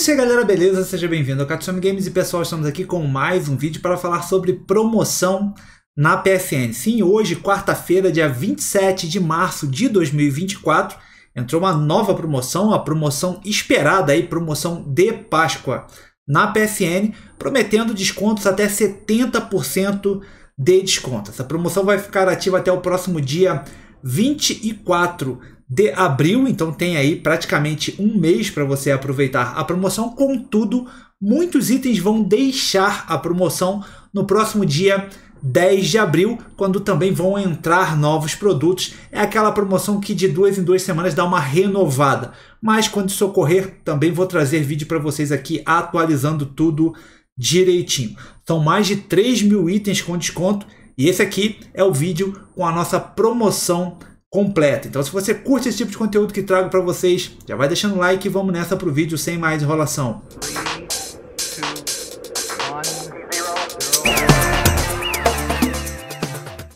isso aí galera, beleza? Seja bem-vindo ao Katsumi Games e pessoal, estamos aqui com mais um vídeo para falar sobre promoção na PSN. Sim, hoje, quarta-feira, dia 27 de março de 2024, entrou uma nova promoção, a promoção esperada aí, promoção de Páscoa na PSN, prometendo descontos até 70% de desconto. Essa promoção vai ficar ativa até o próximo dia 24 de abril, então tem aí praticamente um mês para você aproveitar a promoção. Contudo, muitos itens vão deixar a promoção no próximo dia 10 de abril, quando também vão entrar novos produtos. É aquela promoção que de duas em duas semanas dá uma renovada. Mas quando isso ocorrer, também vou trazer vídeo para vocês aqui atualizando tudo direitinho. São mais de 3 mil itens com desconto e esse aqui é o vídeo com a nossa promoção completa. Então, se você curte esse tipo de conteúdo que trago para vocês, já vai deixando o like e vamos nessa pro vídeo sem mais enrolação.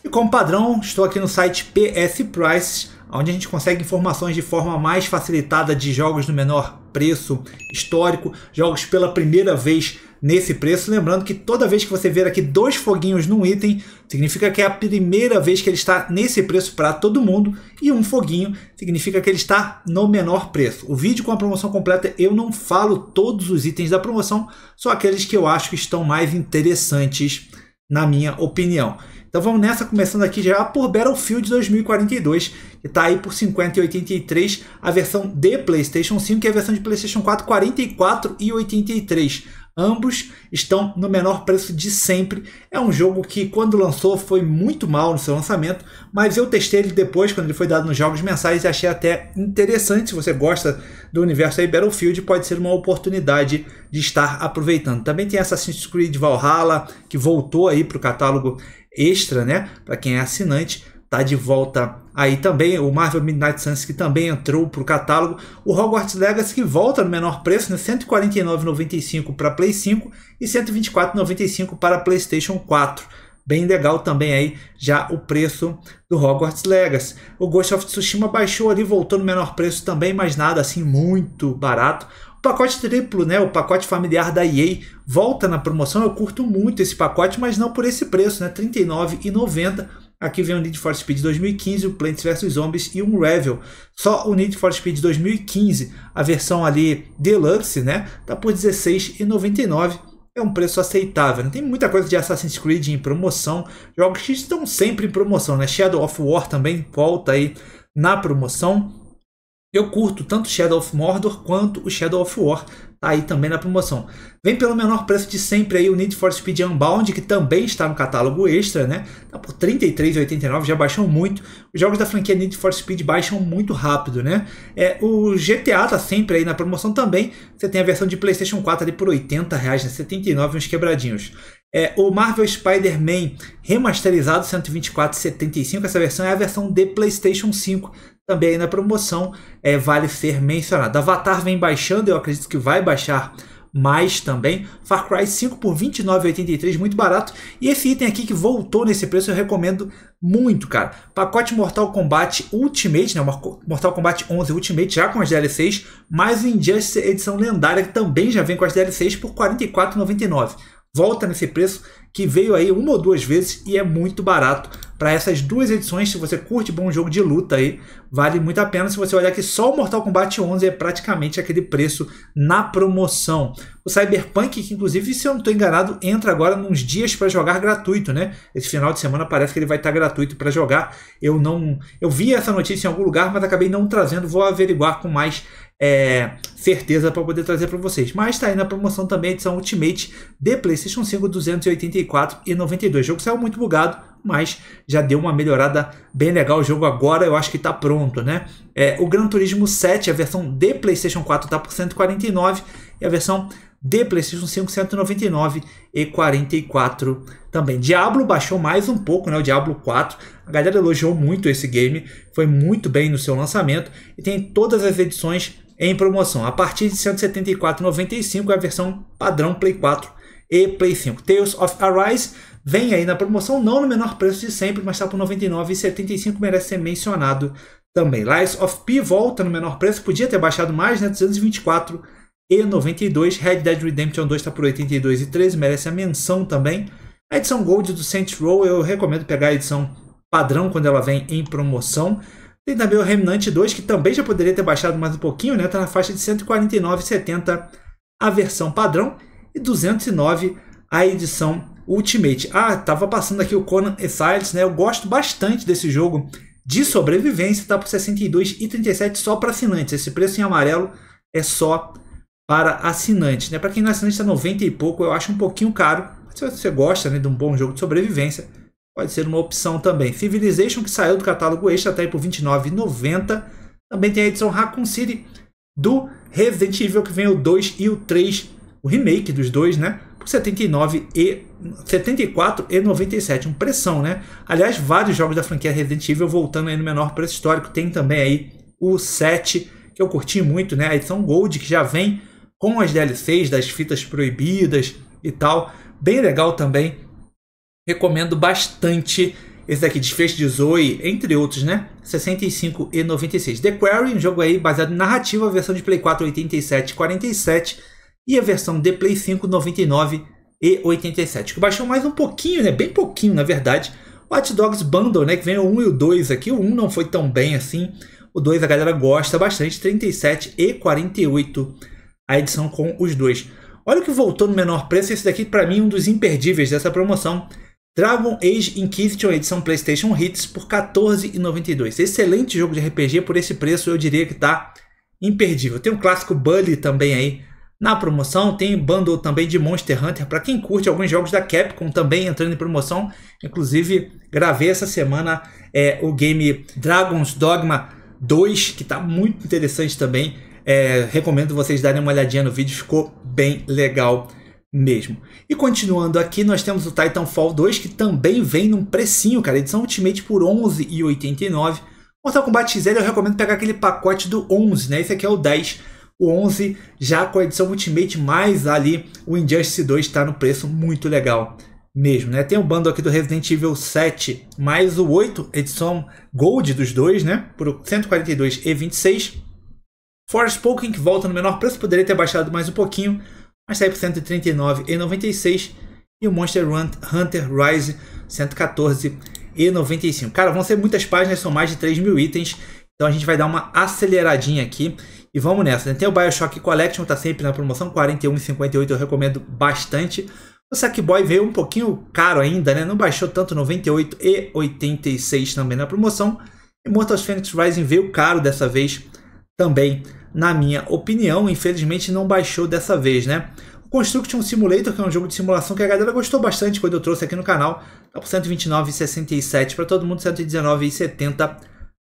E como padrão, estou aqui no site PS Prices, onde a gente consegue informações de forma mais facilitada de jogos no menor preço histórico, jogos pela primeira vez nesse preço. Lembrando que toda vez que você ver aqui dois foguinhos num item, significa que é a primeira vez que ele está nesse preço para todo mundo. E um foguinho significa que ele está no menor preço. O vídeo com a promoção completa eu não falo todos os itens da promoção, só aqueles que eu acho que estão mais interessantes, na minha opinião. Então vamos nessa, começando aqui já por Battlefield 2042, que está aí por 50,83, a versão de PlayStation 5 e a versão de PlayStation 4, 44,83. Ambos estão no menor preço de sempre. É um jogo que, quando lançou, foi muito mal no seu lançamento, mas eu testei ele depois, quando ele foi dado nos jogos mensais, e achei até interessante. Se você gosta do universo aí, Battlefield pode ser uma oportunidade de estar aproveitando. Também tem Assassin's Creed Valhalla, que voltou aí para o catálogo extra, né? Para quem é assinante tá de volta aí também, o Marvel Midnight Suns que também entrou para o catálogo, o Hogwarts Legacy que volta no menor preço, né, 149,95 para Play 5 e 124,95 para PlayStation 4. Bem legal também aí já o preço do Hogwarts Legacy. O Ghost of Tsushima baixou ali, voltou no menor preço também, mas nada assim muito barato. O pacote triplo, né, o pacote familiar da EA, volta na promoção. Eu curto muito esse pacote, mas não por esse preço, né, R$ 39,90 Aqui vem o Need for Speed 2015, o Plants vs Zombies e um Revel. Só o Need for Speed 2015, a versão ali deluxe, né? Tá por R$16,99. É um preço aceitável. Tem muita coisa de Assassin's Creed em promoção. Jogos que estão sempre em promoção, né? Shadow of War também volta aí na promoção. Eu curto tanto Shadow of Mordor quanto o Shadow of War aí também na promoção. Vem pelo menor preço de sempre aí o Need for Speed Unbound, que também está no catálogo extra, né? Tá por R$ 33,89, já baixou muito. Os jogos da franquia Need for Speed baixam muito rápido, né? É, o GTA tá sempre aí na promoção também. Você tem a versão de PlayStation 4 ali por R$ 80,00, R$ né? 79 uns quebradinhos. É, o Marvel Spider-Man remasterizado 124,75, essa versão é a versão de PlayStation 5 também na promoção é, vale ser mencionado. Avatar vem baixando, eu acredito que vai baixar mais também. Far Cry 5 por 29,83, muito barato. E esse item aqui que voltou nesse preço eu recomendo muito, cara. Pacote Mortal Kombat Ultimate, né? Mortal Kombat 11 Ultimate já com as DLCs, mais o Injustice edição lendária que também já vem com as DLCs por 44,99. Volta nesse preço que veio aí uma ou duas vezes e é muito barato para essas duas edições, se você curte bom jogo de luta aí, vale muito a pena. Se você olhar que só o Mortal Kombat 11 é praticamente aquele preço na promoção. O Cyberpunk, que inclusive, se eu não estou enganado, entra agora nos dias para jogar gratuito, né? Esse final de semana parece que ele vai estar tá gratuito para jogar. Eu não, eu vi essa notícia em algum lugar, mas acabei não trazendo. Vou averiguar com mais é, certeza para poder trazer para vocês. Mas está aí na promoção também a edição Ultimate de PlayStation 5 284 e 92. O jogo saiu muito bugado, mas já deu uma melhorada bem legal. O jogo agora eu acho que está pronto, né? É, o Gran Turismo 7, a versão de PlayStation 4 está por 149 e a versão de PlayStation 5 199 e 44 também. Diablo baixou mais um pouco, né? O Diablo 4. A galera elogiou muito esse game, foi muito bem no seu lançamento e tem todas as edições em promoção a partir de 174,95 é a versão padrão Play 4 e Play 5. Tales of Arise vem aí na promoção, não no menor preço de sempre, mas está por 99,75 merece ser mencionado também. Lies of P volta no menor preço, podia ter baixado mais, né? 224 e 92. Red Dead Redemption 2 está por 82,13, merece a menção também. A edição Gold do Saints Row eu recomendo pegar a edição padrão quando ela vem em promoção. Tem também o Remnant 2, que também já poderia ter baixado mais um pouquinho, né? Tá na faixa de 149,70 a versão padrão e 209 a edição Ultimate. Ah, tava passando aqui o Conan Exiles, né? Eu gosto bastante desse jogo de sobrevivência, tá por 62,37 só para assinantes. Esse preço em amarelo é só para assinante, né? Para quem não é assinante tá 90 e pouco, eu acho um pouquinho caro. Se você gosta, né, de um bom jogo de sobrevivência, pode ser uma opção também. Civilization, que saiu do catálogo extra, está aí por R$ 29,90. Também tem a edição Raccoon City do Resident Evil, que vem o 2 e o 3, o remake dos dois, né? Por 79 e 74 e 97, um pressão, né? Aliás, vários jogos da franquia Resident Evil voltando aí no menor preço histórico. Tem também aí o 7, que eu curti muito, né? A edição Gold, que já vem com as DLCs das fitas proibidas e tal. Bem legal também Recomendo bastante esse daqui, Desfecho de Zoe, entre outros, né? 65 e 96. The Quarry, um jogo aí baseado em narrativa, a versão de Play 4 87 47 e a versão de Play 5 99 e 87. Que baixou mais um pouquinho, né? Bem pouquinho, na verdade. Watch Dogs Bundle, né? Que vem o 1 e o 2 aqui. O 1 não foi tão bem assim. O 2 a galera gosta bastante, 37 e 48 a edição com os dois. Olha o que voltou no menor preço, esse daqui para mim é um dos imperdíveis dessa promoção Dragon Age Inquisition edição PlayStation Hits por R$14,92. Excelente jogo de RPG por esse preço, eu diria que tá imperdível. Tem o um clássico Bully também aí na promoção, tem bundle também de Monster Hunter para quem curte alguns jogos da Capcom também entrando em promoção. Inclusive, gravei essa semana é, o game Dragon's Dogma 2, que tá muito interessante também. É, recomendo vocês darem uma olhadinha no vídeo, ficou bem legal mesmo. E continuando aqui, nós temos o Titanfall 2, que também vem num precinho, cara. Edição Ultimate por R$11,89. Mortal Kombat Zero eu recomendo pegar aquele pacote do 11, né? Esse aqui é o 10. O 11 já com a edição Ultimate, mais ali o Injustice 2 está no preço muito legal mesmo, né? Tem o um bando aqui do Resident Evil 7, mais o 8, edição Gold dos dois, né? Por 142 e 26. Forspoken, que volta no menor preço, poderia ter baixado mais um pouquinho, mas sai por 139 e e o Monster Hunter Rise 114,95. e Cara, vão ser muitas páginas, são mais de 3 mil itens, então a gente vai dar uma aceleradinha aqui e vamos nessa. Né? Tem o Bioshock Collection, tá sempre na promoção, 41,58 eu recomendo bastante. O Sackboy veio um pouquinho caro ainda, né? Não baixou tanto, 98 e 86 também na promoção. E Mortal Phoenix Rising veio caro dessa vez também na minha opinião. Infelizmente não baixou dessa vez, né? O Construction Simulator, que é um jogo de simulação que a galera gostou bastante quando eu trouxe aqui no canal, tá por 129,67 para todo mundo, 119,70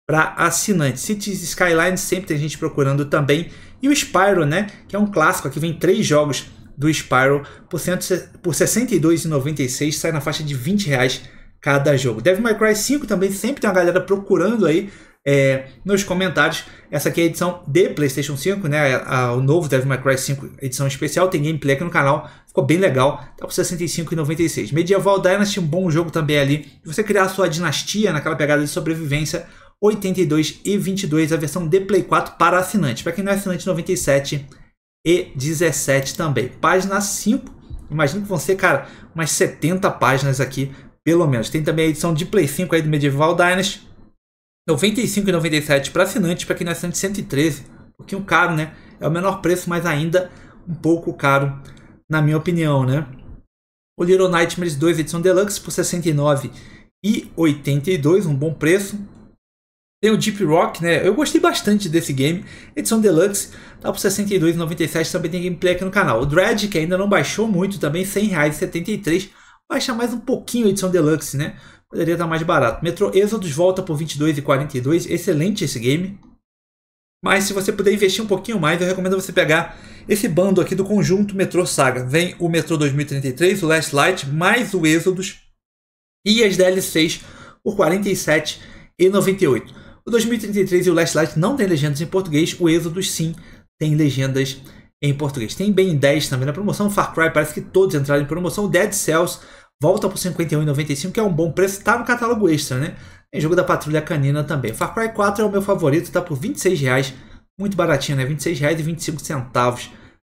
para assinante. Cities Skylines sempre tem gente procurando também. E o Spyro, né? Que é um clássico, aqui vem três jogos do Spyro por, cento, por 62,96, sai na faixa de 20 reais cada jogo. Devil May Cry 5 também sempre tem uma galera procurando aí é, nos comentários. Essa aqui é a edição de PlayStation 5, né? A, o novo Devil May Cry 5 edição especial. Tem gameplay aqui no canal, ficou bem legal. Tá com 65 e 96. Medieval Dynasty, um bom jogo também ali. Você criar a sua dinastia naquela pegada de sobrevivência. 82 e 22, a versão de Play 4 para assinante. Para quem não é assinante, 97 e 17 também. Página 5. Imagino que vão ser, cara, umas 70 páginas aqui, pelo menos. Tem também a edição de Play 5 aí do Medieval Dynasty 95 e 97 para assinante, para quem não é assinante 113, um pouquinho caro, né? É o menor preço, mas ainda um pouco caro, na minha opinião, né? O Little Nightmares 2 edição deluxe por 69 e 82, um bom preço. Tem o Deep Rock, né? Eu gostei bastante desse game. Edição Deluxe, tá por 62,97, também tem gameplay aqui no canal. O Dread, que ainda não baixou muito, também 100,73. Baixa mais um pouquinho a edição Deluxe, né? Poderia estar mais barato. Metro Exodus volta por 22,42. Excelente esse game. Mas se você puder investir um pouquinho mais, eu recomendo você pegar esse bando aqui do conjunto Metro Saga. Vem o Metro 2033, o Last Light, mais o Exodus e as DLCs por R$ 47,98. O 2033 e o Last Light não tem legendas em português, o Exodus sim tem legendas em português. Tem bem 10 também na promoção, Far Cry parece que todos entraram em promoção, Dead Cells volta por 51,95, que é um bom preço, tá no catálogo extra, né? Tem jogo da Patrulha Canina também. Far Cry 4 é o meu favorito, tá por 26 reais, muito baratinho, né? 26 reais e 25 centavos,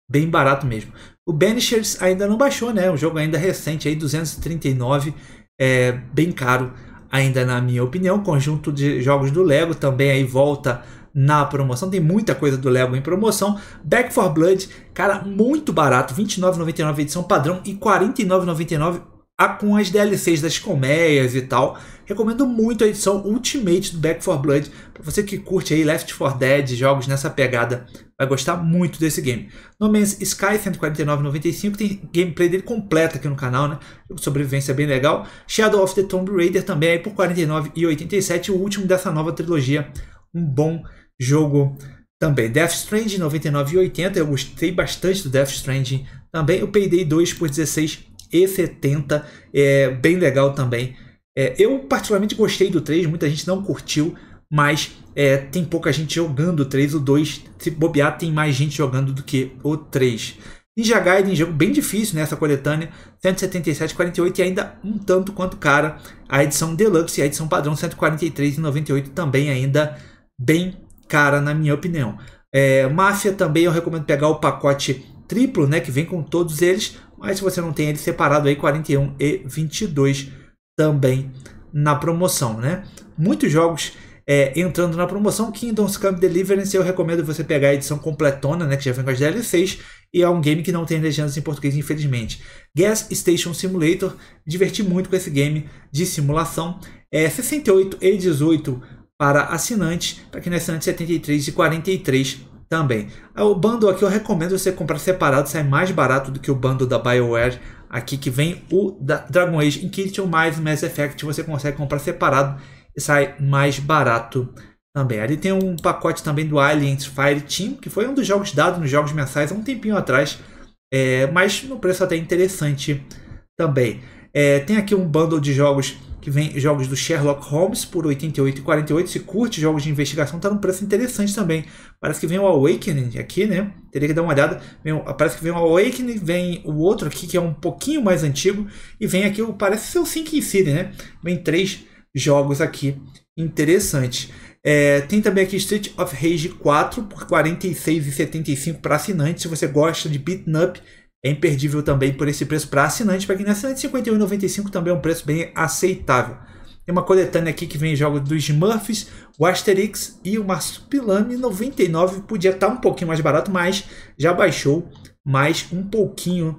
bem barato mesmo. O Banishers ainda não baixou, né? Um jogo ainda recente aí, 239, é bem caro ainda na minha opinião. Conjunto de jogos do Lego também aí volta na promoção. Tem muita coisa do Lego em promoção. Back for Blood, cara, muito barato, 29,99 edição padrão e 49,99 ah, com as DLCs das colmeias e tal. Recomendo muito a edição Ultimate do Back 4 Blood. Para você que curte aí Left 4 Dead, jogos nessa pegada, vai gostar muito desse game. No Man's Sky 149,95 tem gameplay dele completo aqui no canal, né? Sobrevivência bem legal. Shadow of the Tomb Raider também aí por 49,87, o último dessa nova trilogia. Um bom jogo também. Death Stranding 99,80, eu gostei bastante do Death Stranding também. O Payday 2 por 16 e70, é bem legal também. É, eu particularmente gostei do 3, muita gente não curtiu, mas é, tem pouca gente jogando o 3, o 2, se bobear, tem mais gente jogando do que o 3. Ninja Gaiden, jogo bem difícil nessa né, coletânea, 177,48 e ainda um tanto quanto cara. A edição Deluxe e a edição padrão 143,98 também ainda bem cara, na minha opinião. É, Máfia também eu recomendo pegar o pacote triplo, né, que vem com todos eles, mas se você não tem ele separado aí, 41 e 22 também na promoção, né? Muitos jogos é, entrando na promoção. Kingdoms Come Deliverance, eu recomendo você pegar a edição completona, né? Que já vem com as DLCs. E é um game que não tem legendas em português, infelizmente. Gas Station Simulator, diverti muito com esse game de simulação. É 68 e 18 para assinantes, para quem não é assinante 73 e 43 também. É, o bundle aqui eu recomendo você comprar separado, sai mais barato do que o bundle da BioWare aqui que vem o da Dragon Age Inquisition mais Mass Effect, você consegue comprar separado e sai mais barato também. Ali tem um pacote também do Aliens Fire Team, que foi um dos jogos dados nos jogos mensais há um tempinho atrás, é, mas no preço até interessante também. É, tem aqui um bundle de jogos que vem jogos do Sherlock Holmes por 88,48. Se curte jogos de investigação, tá num preço interessante também. Parece que vem o Awakening aqui, né? Teria que dar uma olhada. Vem, parece que vem o Awakening, vem o outro aqui que é um pouquinho mais antigo. E vem aqui, parece ser o Sinking City, né? Vem três jogos aqui interessantes. É, tem também aqui Street of Rage 4 por 46,75 para assinante. Se você gosta de beat'em up, é imperdível também por esse preço para assinante. Para quem é assinante, R$ 51,95 também é um preço bem aceitável. Tem uma coletânea aqui que vem jogos dos Murphys, o Asterix e o Marsupilami 99. Podia estar tá um pouquinho mais barato, mas já baixou mais um pouquinho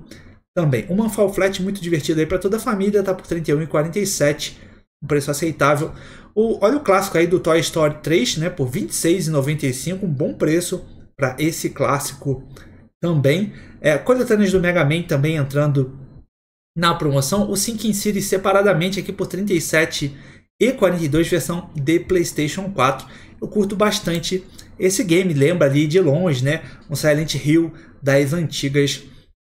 também. Uma Fall Flat muito divertida aí para toda a família, tá por R$ 31,47, um preço aceitável. O, olha o clássico aí do Toy Story 3, né, por R$ 26,95, um bom preço para esse clássico também. É, coletâneas do Mega Man também entrando na promoção. O Sinking City separadamente aqui por 37 e 42 versão de PlayStation 4. Eu curto bastante esse game, lembra ali de longe, né? Um Silent Hill das antigas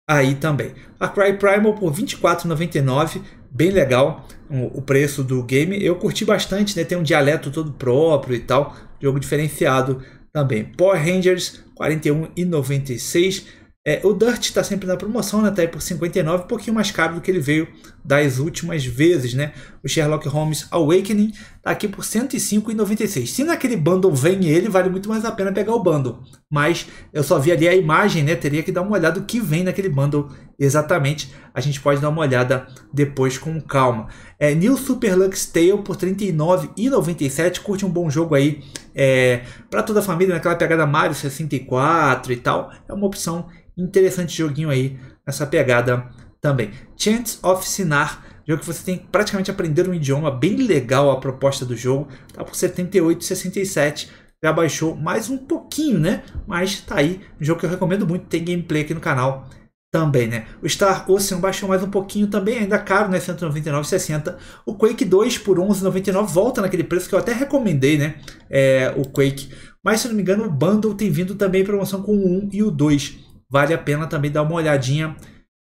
aí também. A Cry Primal por 24,99, bem legal o preço do game. Eu curti bastante, né? Tem um dialeto todo próprio e tal, jogo diferenciado também. Power Rangers 41,96 é, o Dirt está sempre na promoção, né? Tá aí por 59, um pouquinho mais caro do que ele veio das últimas vezes, né? O Sherlock Holmes Awakening aqui por 105,96. Se naquele bundle vem ele, vale muito mais a pena pegar o bundle. Mas eu só vi ali a imagem, né? Teria que dar uma olhada o que vem naquele bundle exatamente. A gente pode dar uma olhada depois com calma. É, New Super Lux Tale por 39,97. Curte um bom jogo aí é, para toda a família, naquela pegada Mario 64 e tal. É uma opção interessante joguinho aí nessa pegada também. Chance of Sinar Jogo que você tem que praticamente aprender um idioma, bem legal a proposta do jogo. Tá por 78,67. Já baixou mais um pouquinho, né? Mas tá aí, um jogo que eu recomendo muito, tem gameplay aqui no canal também, né? O Star Ocean baixou mais um pouquinho também, ainda caro, né? 199,60. O Quake 2 por 11,99 volta naquele preço que eu até recomendei, né? É, o Quake. Mas se não me engano, o Bundle tem vindo também promoção com o 1 e o 2. Vale a pena também dar uma olhadinha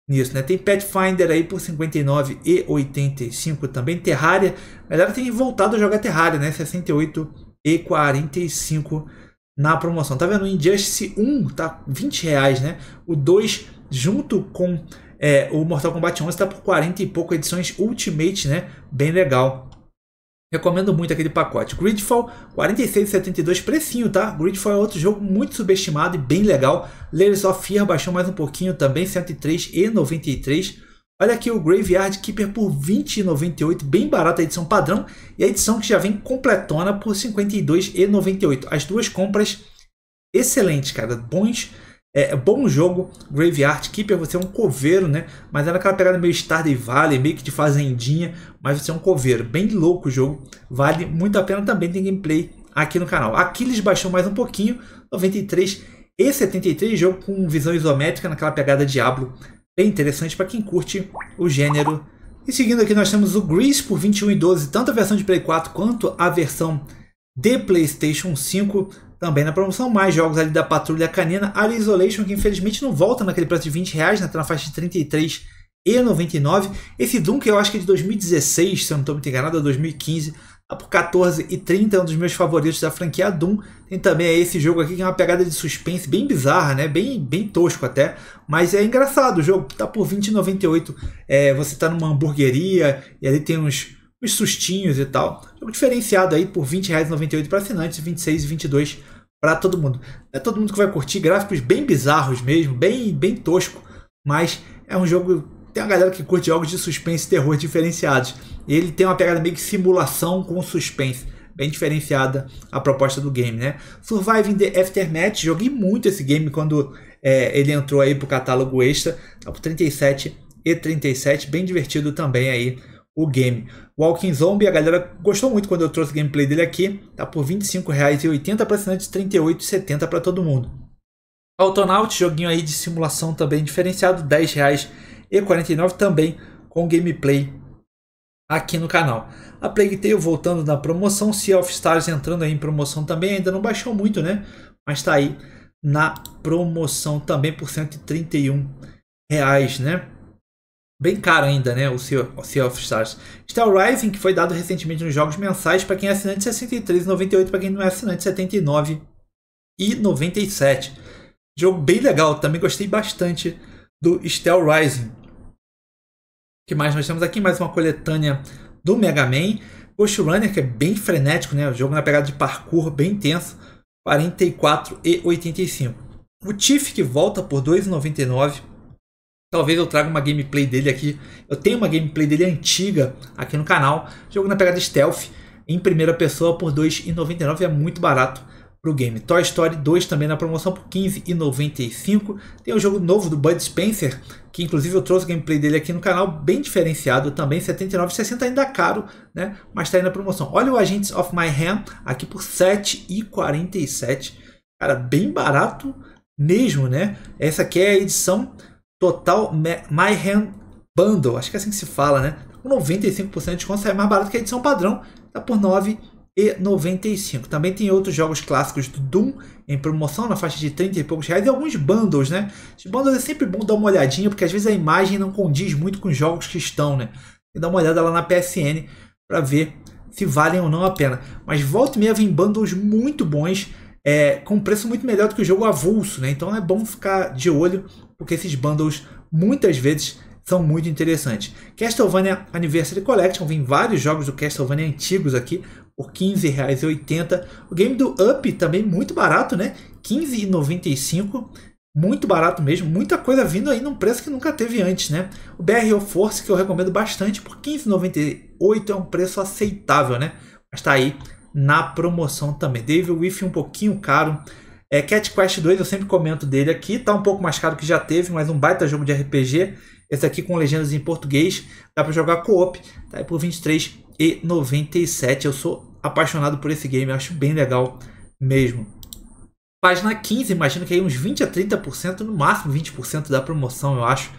nisso, né? Tem Pathfinder aí por 59 e 85 também. Terraria, a galera tem voltado a jogar Terraria, né? 68 e 45 na promoção. Tá vendo? O Injustice 1 tá 20 reais, né? O 2 junto com é, o Mortal Kombat 11 tá por 40 e pouco edições Ultimate, né? Bem legal. Recomendo muito aquele pacote. Gridfall 46,72, precinho, tá? Gridfall é outro jogo muito subestimado e bem legal. Layers of Fear baixou mais um pouquinho também, 103,93. Olha aqui o Graveyard Keeper por 20,98, bem barata a edição padrão. E a edição que já vem completona por 52,98. As duas compras excelentes, cara. Bons é, é bom jogo, Graveyard Keeper, você é um coveiro, né? Mas é naquela pegada meio Stardew Valley, meio que de fazendinha, mas você é um coveiro. Bem louco o jogo, vale muito a pena também, tem gameplay aqui no canal. Aquiles baixou mais um pouquinho, 93 e 73, jogo com visão isométrica naquela pegada Diablo. Bem interessante para quem curte o gênero. E seguindo aqui nós temos o Grease por 21 e 12, tanto a versão de Play 4 quanto a versão de PlayStation 5. Também na promoção, mais jogos ali da Patrulha Canina, Ali Isolation, que infelizmente não volta naquele preço de 20 reais, né? tá na faixa de 33 e 99. Esse Doom, que eu acho que é de 2016, se eu não estou muito enganado, é 2015, tá por 14 e 30, é um dos meus favoritos da franquia Doom. Tem também esse jogo aqui, que é uma pegada de suspense bem bizarra, né? Bem, bem tosco até, mas é engraçado o jogo, tá por 20,98. É, você tá numa hamburgueria e ali tem uns os sustinhos e tal. Jogo diferenciado aí por R$ 20,98 para assinantes e R$ 26,22 para todo mundo. É todo mundo que vai curtir, gráficos bem bizarros mesmo, bem, bem tosco, mas é um jogo. Tem uma galera que curte jogos de suspense e terror diferenciados. ele tem uma pegada meio que simulação com suspense. Bem diferenciada a proposta do game, né? Surviving the Aftermath, joguei muito esse game quando é, ele entrou aí pro catálogo extra. Tá por 37 e 37, bem divertido também aí o game. Walking Zombie, a galera gostou muito quando eu trouxe o gameplay dele aqui. Tá por R$ 25,80 para assinantes, de 38,70 para todo mundo. Autonaut, joguinho aí de simulação também diferenciado, R$ também com gameplay aqui no canal. A Plague Tale voltando na promoção, Sea of Stars entrando aí em promoção também, ainda não baixou muito, né? Mas tá aí na promoção também por R$ 131, né? bem caro ainda, né? O sea, o sea of Stars. Star Rising, que foi dado recentemente nos jogos mensais para quem é assinante 63 e 98, para quem não é assinante 79 e 97. Jogo bem legal, também gostei bastante do Steel Rising. que mais nós temos aqui? Mais uma coletânea do Mega Man. Ghost Runner, que é bem frenético, né? O jogo na pegada de parkour bem intenso. 44 e 85. O Tiff, que volta por 2,99 Talvez eu traga uma gameplay dele aqui. Eu tenho uma gameplay dele antiga aqui no canal. Jogo na pegada stealth em primeira pessoa por 2,99 é muito barato para o game. Toy Story 2 também na promoção por 15,95. Tem o um jogo novo do Bud Spencer, que inclusive eu trouxe o gameplay dele aqui no canal, bem diferenciado também, 79,60 ainda é caro, né? Mas está aí na promoção. Olha o Agents of My Hand aqui por 7,47. Cara, bem barato mesmo, né? Essa aqui é a edição Total My Hand Bundle, acho que é assim que se fala, né? Com 95% de desconto, sai mais barato que a edição padrão, tá por R$ e Também tem outros jogos clássicos do Doom em promoção na faixa de 30 e poucos reais e alguns bundles, né? Os bundles é sempre bom dar uma olhadinha, porque às vezes a imagem não condiz muito com os jogos que estão, né? E dá uma olhada lá na PSN para ver se valem ou não a pena. Mas volta e meia vem bundles muito bons, é, com preço muito melhor do que o jogo avulso, né? Então é bom ficar de olho porque esses bundles muitas vezes são muito interessantes. Castlevania Anniversary Collection, vem vários jogos do Castlevania antigos aqui, por R$15,80. O game do Up também muito barato, né? R$15,95. Muito barato mesmo, muita coisa vindo aí num preço que nunca teve antes, né? O BRO Force, que eu recomendo bastante, por R$15,98 é um preço aceitável, né? Mas tá aí na promoção também. Devil Wiff um pouquinho caro, é, Cat Quest 2, eu sempre comento dele aqui, tá um pouco mais caro que já teve, mas um baita jogo de RPG. Esse aqui com legendas em português, dá para jogar co-op, tá aí por R$ 23,97. Eu sou apaixonado por esse game, acho bem legal mesmo. Página 15, imagino que aí uns 20 a 30%, no máximo 20% da promoção, eu acho.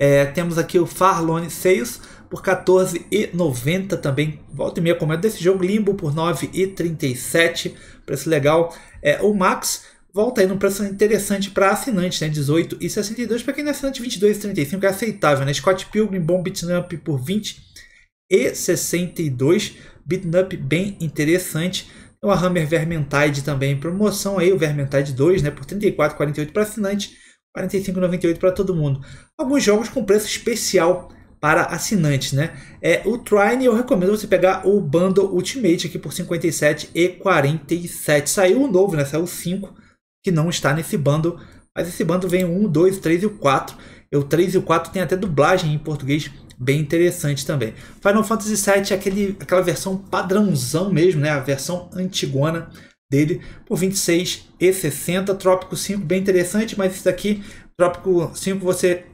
É, temos aqui o Farlone Sales, por R$14,90 também. Volta e meia comendo desse jogo. Limbo por R$9,37. Preço legal. É, o Max volta aí num preço interessante para assinante, né? 18 e 62 para quem não é assinante 22 e 35 é aceitável, né? Scott Pilgrim bom beat up por 20 e 62 beat up bem interessante. O Hammer Vermintide também promoção aí, o Vermintide 2, né, por 34 48 para assinante, R$45,98 para todo mundo. Alguns jogos com preço especial para assinantes, né? É, o Trine eu recomendo você pegar o bundle Ultimate aqui por 57 e 47. Saiu um novo, né? Saiu 5 que não está nesse bundle, mas esse bundle vem 1, 2, 3 e o 4. E o 3 e o 4 tem até dublagem em português bem interessante também. Final Fantasy VII é aquele, aquela versão padrãozão mesmo, né? A versão antigona dele por 26 e 60. Trópico 5 bem interessante, mas isso daqui Trópico 5 você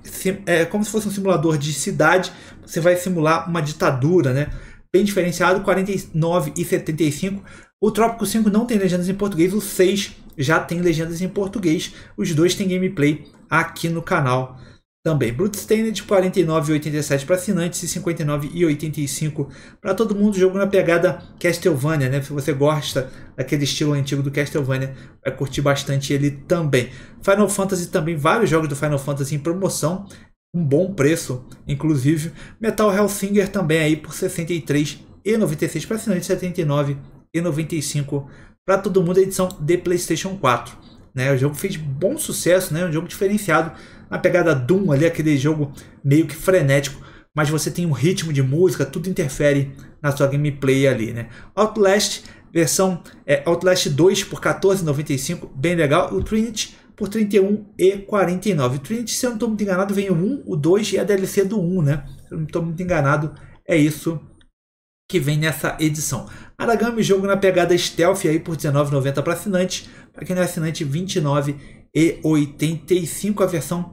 é como se fosse um simulador de cidade, você vai simular uma ditadura, né? Bem diferenciado, 49 e 75. O Trópico 5 não tem legendas em português, o 6 já tem legendas em português. Os dois têm gameplay aqui no canal também. Brut Stained 49,87 para assinantes e 59,85 para todo mundo. Jogo na pegada Castlevania, né? Se você gosta daquele estilo antigo do Castlevania, vai curtir bastante ele também. Final Fantasy também, vários jogos do Final Fantasy em promoção, um bom preço, inclusive. Metal Hellsinger também aí por 63,96 para assinantes, e 79,95 para todo mundo. edição de PlayStation 4. Né? O jogo fez bom sucesso, né? Um jogo diferenciado uma pegada Doom ali, aquele jogo meio que frenético, mas você tem um ritmo de música, tudo interfere na sua gameplay ali, né? Outlast, versão é, Outlast 2 por 14,95, bem legal. O Trinity por 31,49. O Trinity, se eu não estou muito enganado, vem o 1, o 2 e a DLC do 1, né? Se eu não estou muito enganado, é isso que vem nessa edição. Aragami, jogo na pegada stealth aí por R$19,90 para assinante, para quem não é assinante, R$29,85 a versão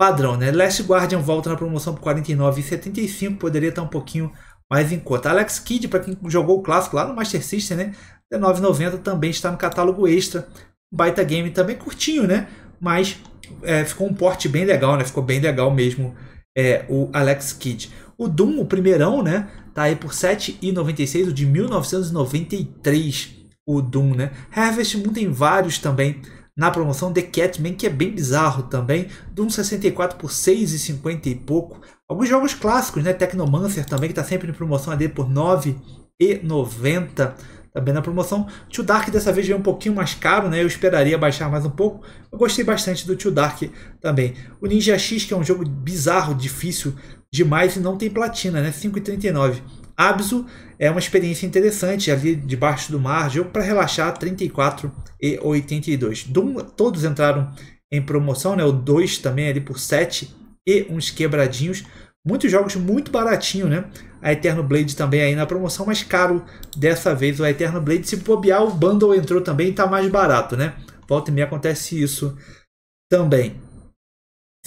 padrão. Né? Last Guardian volta na promoção por R$49,75, poderia estar um pouquinho mais em conta. Alex Kidd, para quem jogou o clássico lá no Master System, né? R$19,90 também está no catálogo extra. Baita game também curtinho, né? Mas é, ficou um porte bem legal, né? Ficou bem legal mesmo é, o Alex Kidd. O Doom, o primeirão, né? Tá aí por 7,96 o de 1993, o Doom, né? Harvest Moon tem vários também na promoção. The Catman, que é bem bizarro também. Doom 64 por 6,50 e pouco. Alguns jogos clássicos, né? Technomancer também, que tá sempre em promoção ali por 9,90 também na promoção. Tio Dark dessa vez veio é um pouquinho mais caro, né? Eu esperaria baixar mais um pouco. Eu gostei bastante do Tio Dark também. O Ninja X, que é um jogo bizarro, difícil demais e não tem platina, né? 5,39. Abso é uma experiência interessante ali debaixo do mar, jogo para relaxar, 34 e 82. Doom, todos entraram em promoção, né? O 2 também ali por 7 e uns quebradinhos. Muitos jogos muito baratinho, né? A Eterno Blade também aí na promoção, mas caro dessa vez. O Eterno Blade, se bobear, o bundle entrou também e tá mais barato, né? Volta e meia acontece isso também.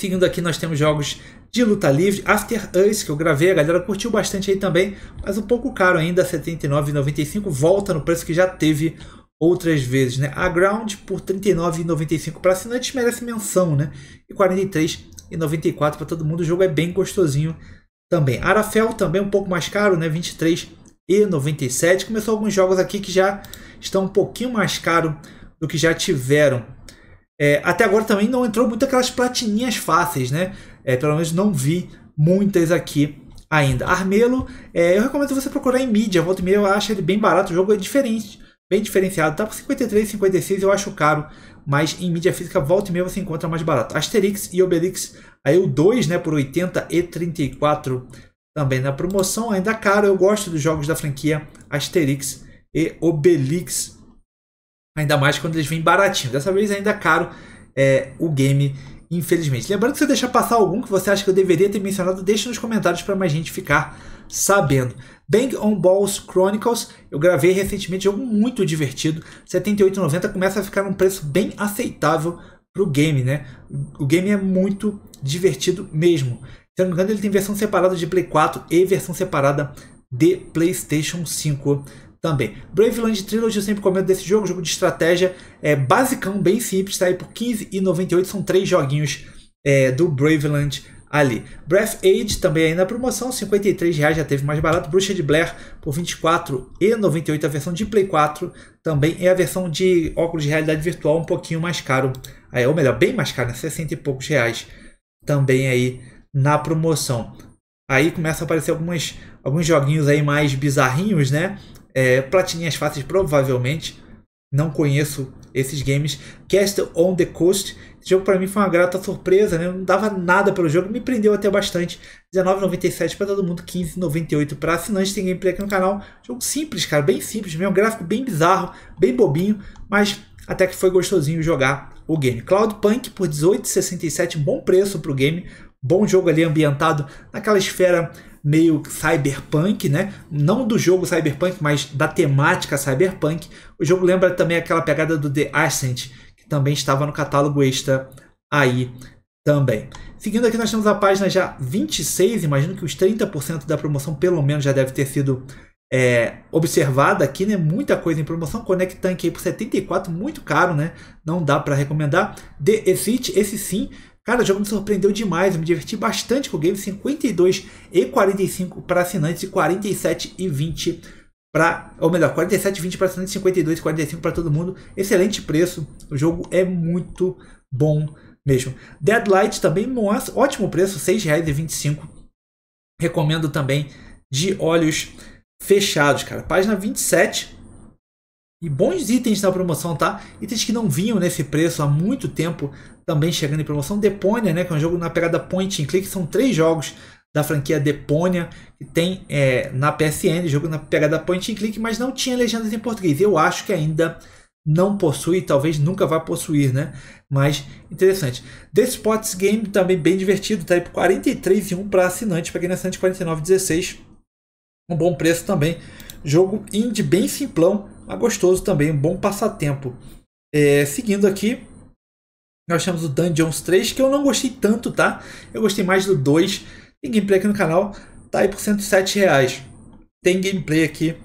Seguindo aqui, nós temos jogos de luta livre. After Us, que eu gravei, a galera curtiu bastante aí também, mas um pouco caro ainda, R$ 79,95. Volta no preço que já teve outras vezes, né? A Ground por R$ 39,95 para assinantes merece menção, né? E R$ 43,94 para todo mundo. O jogo é bem gostosinho também. Arafel também um pouco mais caro, né? R$ 23,97. Começou alguns jogos aqui que já estão um pouquinho mais caro do que já tiveram é, até agora também não entrou muito aquelas platininhas fáceis, né? É, pelo menos não vi muitas aqui ainda. Armelo, é, eu recomendo você procurar em mídia. Volta e meia eu acho ele bem barato. O jogo é diferente, bem diferenciado. Tá por 53, 56 eu acho caro. Mas em mídia física, volta e meia você encontra mais barato. Asterix e Obelix, aí o 2, né, por 80 e 34 também na promoção. Ainda caro, eu gosto dos jogos da franquia Asterix e Obelix. Ainda mais quando eles vêm baratinho. Dessa vez ainda caro é, o game, infelizmente. Lembrando que se eu deixar passar algum que você acha que eu deveria ter mencionado, deixe nos comentários para mais gente ficar sabendo. Bang on Balls Chronicles, eu gravei recentemente, jogo muito divertido. 78,90 começa a ficar um preço bem aceitável para o game, né? O game é muito divertido mesmo. Se não me engano, ele tem versão separada de Play 4 e versão separada de PlayStation 5 também. Braveland Trilogy, eu sempre comento desse jogo, jogo de estratégia, é basicão, bem simples, tá aí por 15 e 98, são três joguinhos é, do Braveland ali. Breath age também aí na promoção, R$ 53 reais, já teve mais barato. Bruxa de Blair por R$ 24,98 a versão de Play 4 também é a versão de óculos de realidade virtual um pouquinho mais caro. Aí, ou melhor, bem mais caro, né? 60 e poucos reais também aí na promoção. Aí começa a aparecer algumas, alguns joguinhos aí mais bizarrinhos, né? É, platininhas fáceis, provavelmente. Não conheço esses games. Castle on the Coast. Esse jogo para mim foi uma grata surpresa, né? não dava nada pelo jogo, me prendeu até bastante. R$19,97 para todo mundo, R$15,98 para assinantes. Tem gameplay aqui no canal. Jogo simples, cara, bem simples mesmo. Gráfico bem bizarro, bem bobinho, mas até que foi gostosinho jogar o game. Cloud Punk por R$18,67, bom preço para o game. Bom jogo ali ambientado naquela esfera meio cyberpunk, né? Não do jogo cyberpunk, mas da temática cyberpunk. O jogo lembra também aquela pegada do The Ascent, que também estava no catálogo extra aí também. Seguindo aqui, nós temos a página já 26, imagino que os 30% da promoção pelo menos já deve ter sido é, observada aqui, né? Muita coisa em promoção. Connect Tank aí por 74, muito caro, né? Não dá para recomendar. The Exit, esse sim, Cara, o jogo me surpreendeu demais, eu me diverti bastante com o game, 52 e 45 para assinantes e 47 e 20 para, ou melhor, 47 e 20 para assinantes, 52 e 45 para todo mundo. Excelente preço. O jogo é muito bom mesmo. Deadlight também, ótimo preço, R$ 6,25. Recomendo também de olhos fechados, cara. Página 27 e bons itens na promoção, tá? Itens que não vinham nesse preço há muito tempo, também chegando em promoção. Deponia, né? Que é um jogo na pegada point and click. São três jogos da franquia Deponia, que tem é, na PSN, jogo na pegada point and click, mas não tinha legendas em português. Eu acho que ainda não possui, talvez nunca vá possuir, né? Mas interessante. The Spots Game também bem divertido, tá aí por 43,1 para assinante, para quem é assinante 49,16. Um bom preço também. Jogo indie bem simplão, gostoso também, um bom passatempo. É, seguindo aqui, nós temos o Dungeons 3, que eu não gostei tanto, tá? Eu gostei mais do 2. Tem gameplay aqui no canal, tá aí por 107 reais. Tem gameplay aqui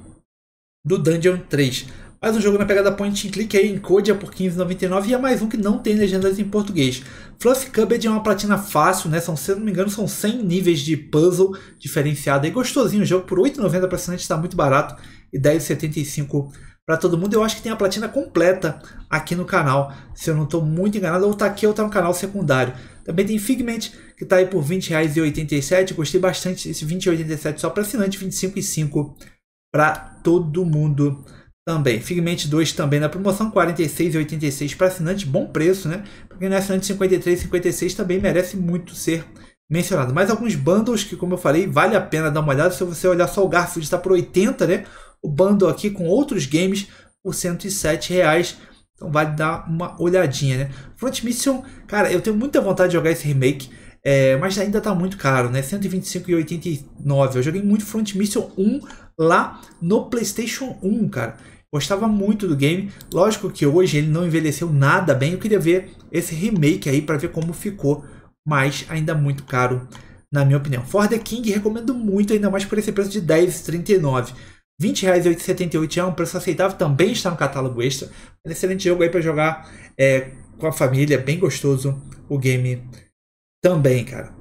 do Dungeon 3. Mais um jogo na pegada point and click aí em Codia por 15,99 e é mais um que não tem legendas em português. Fluff Cuphead é uma platina fácil, né? São, se não me engano, são 100 níveis de puzzle diferenciado e gostosinho. O jogo por 8,90 para assinante está muito barato e 10,75 para todo mundo. Eu acho que tem a platina completa aqui no canal, se eu não estou muito enganado, ou tá aqui ou tá no canal secundário. Também tem Figment, que tá aí por 20,87. gostei bastante esse 20,87 só para assinante, 25,5 para todo mundo também. Figment 2 também na promoção, 46,86 para assinante, bom preço, né? Porque no é assinante 53,56 também merece muito ser mencionado. Mais alguns bundles que, como eu falei, vale a pena dar uma olhada. Se você olhar só o Garfield está por 80, né? o bundle aqui com outros games por 107 reais. Então vale dar uma olhadinha, né? Front Mission, cara, eu tenho muita vontade de jogar esse remake, é, mas ainda tá muito caro, né? 125,89. Eu joguei muito Front Mission 1 lá no PlayStation 1, cara. Gostava muito do game. Lógico que hoje ele não envelheceu nada bem. Eu queria ver esse remake aí para ver como ficou, mas ainda muito caro na minha opinião. For the King recomendo muito, ainda mais por esse preço de 10,39. R$ 20,78 é um preço aceitável, também está no catálogo extra. Um excelente jogo aí para jogar é, com a família, bem gostoso o game também, cara.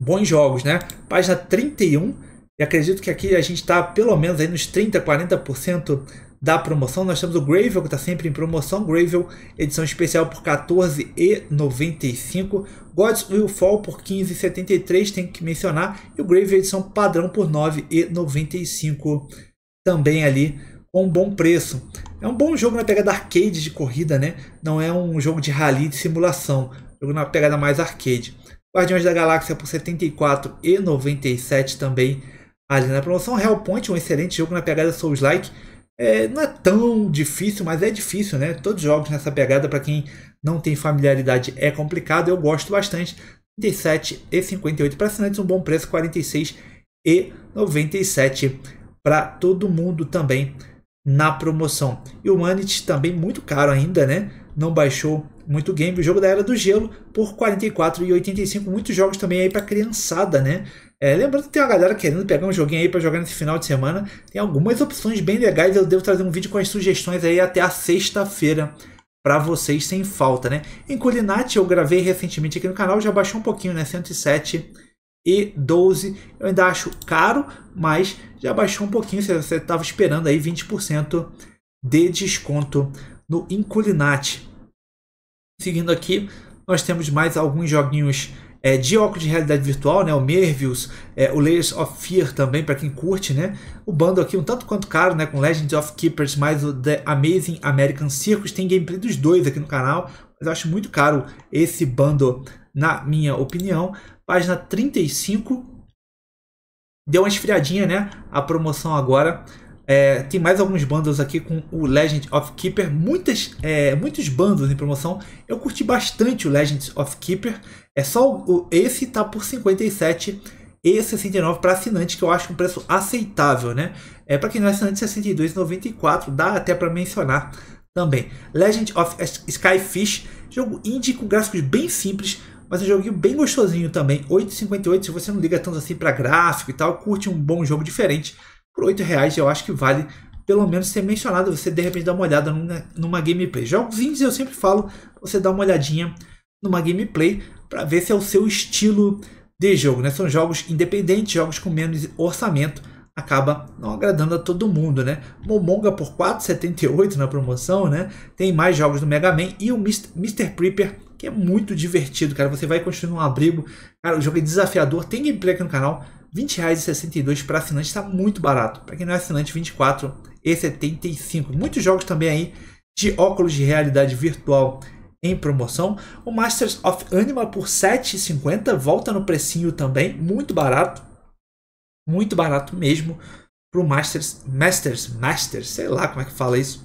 Bons jogos, né? Página 31, e acredito que aqui a gente está pelo menos aí nos 30, 40% da promoção, nós temos o Gravel, que está sempre em promoção, Gravel, edição especial por R$14,95, Gods Will Fall por R$15,73, tem que mencionar, e o Gravel edição padrão por R$9,95, também ali com um bom preço. É um bom jogo na pegada arcade de corrida, né? Não é um jogo de rally de simulação, jogo na pegada mais arcade. Guardiões da Galáxia por 74 e 97 também ali na promoção. Hellpoint, um excelente jogo na pegada Souls-like, é, não é tão difícil, mas é difícil, né? Todos os jogos nessa pegada, para quem não tem familiaridade, é complicado. Eu gosto bastante. 37 e 58 para assinantes, um bom preço, 46 e 97 para todo mundo também na promoção. E o Manit também muito caro ainda, né? Não baixou muito game, o jogo da Era do Gelo, por 44 e 85, muitos jogos também aí para criançada, né? É, lembrando que tem uma galera querendo pegar um joguinho aí para jogar nesse final de semana, tem algumas opções bem legais, eu devo trazer um vídeo com as sugestões aí até a sexta-feira para vocês sem falta, né? Em eu gravei recentemente aqui no canal, já baixou um pouquinho, né? 107 e 12, eu ainda acho caro, mas já baixou um pouquinho, você estava esperando aí 20% de desconto no Inculinati. Seguindo aqui, nós temos mais alguns joguinhos é, de óculos de realidade virtual, né? O Mervius, é, o Layers of Fear também, para quem curte, né? O bundle aqui um tanto quanto caro, né? Com Legends of Keepers mais o The Amazing American Circus. Tem gameplay dos dois aqui no canal, mas eu acho muito caro esse bundle, na minha opinião. Página 35. Deu uma esfriadinha, né? A promoção agora é, tem mais alguns bundles aqui com o Legend of Keeper. Muitas, é, muitos bundles em promoção. Eu curti bastante o Legend of Keeper. É só o, esse tá por 57 e 69 para assinante, que eu acho um preço aceitável, né? É para quem não é assinante 62,94, dá até para mencionar também. Legend of Skyfish, jogo indie com gráficos bem simples, mas um joguinho bem gostosinho também. 8,58 se você não liga tanto assim para gráfico e tal, curte um bom jogo diferente por 8 reais eu acho que vale pelo menos ser mencionado, você de repente dá uma olhada né, numa, gameplay. Jogos indies eu sempre falo, você dá uma olhadinha numa gameplay para ver se é o seu estilo de jogo, né? São jogos independentes, jogos com menos orçamento, acaba não agradando a todo mundo, né? Momonga por 4,78 na promoção, né? Tem mais jogos do Mega Man e o Mr. Prepper, que é muito divertido, cara. Você vai construindo um abrigo, cara, o jogo é desafiador, tem gameplay aqui no canal, 20,62 para assinante está muito barato. Para quem não é assinante, 24,75. Muitos jogos também aí de óculos de realidade virtual em promoção. O Masters of Anima por 7,50. volta no precinho também, muito barato. Muito barato mesmo para o Masters, Masters, Masters, sei lá como é que fala isso,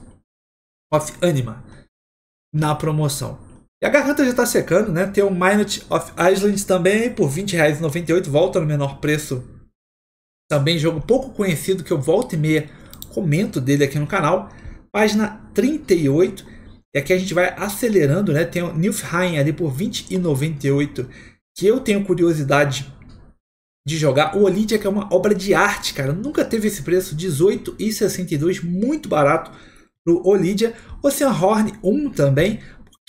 of Anima na promoção. E a garganta já está secando, né? Tem o Minute of Island também por R$ 20,98, volta no menor preço. Também jogo pouco conhecido que eu volto e meia comento dele aqui no canal. Página 38. E aqui a gente vai acelerando, né? Tem o Nilfheim ali por R$ 20,98, que eu tenho curiosidade de jogar. O Olidia, que é uma obra de arte, cara. Nunca teve esse preço, R$ 18,62, muito barato pro Olidia. Sean Horn 1 também,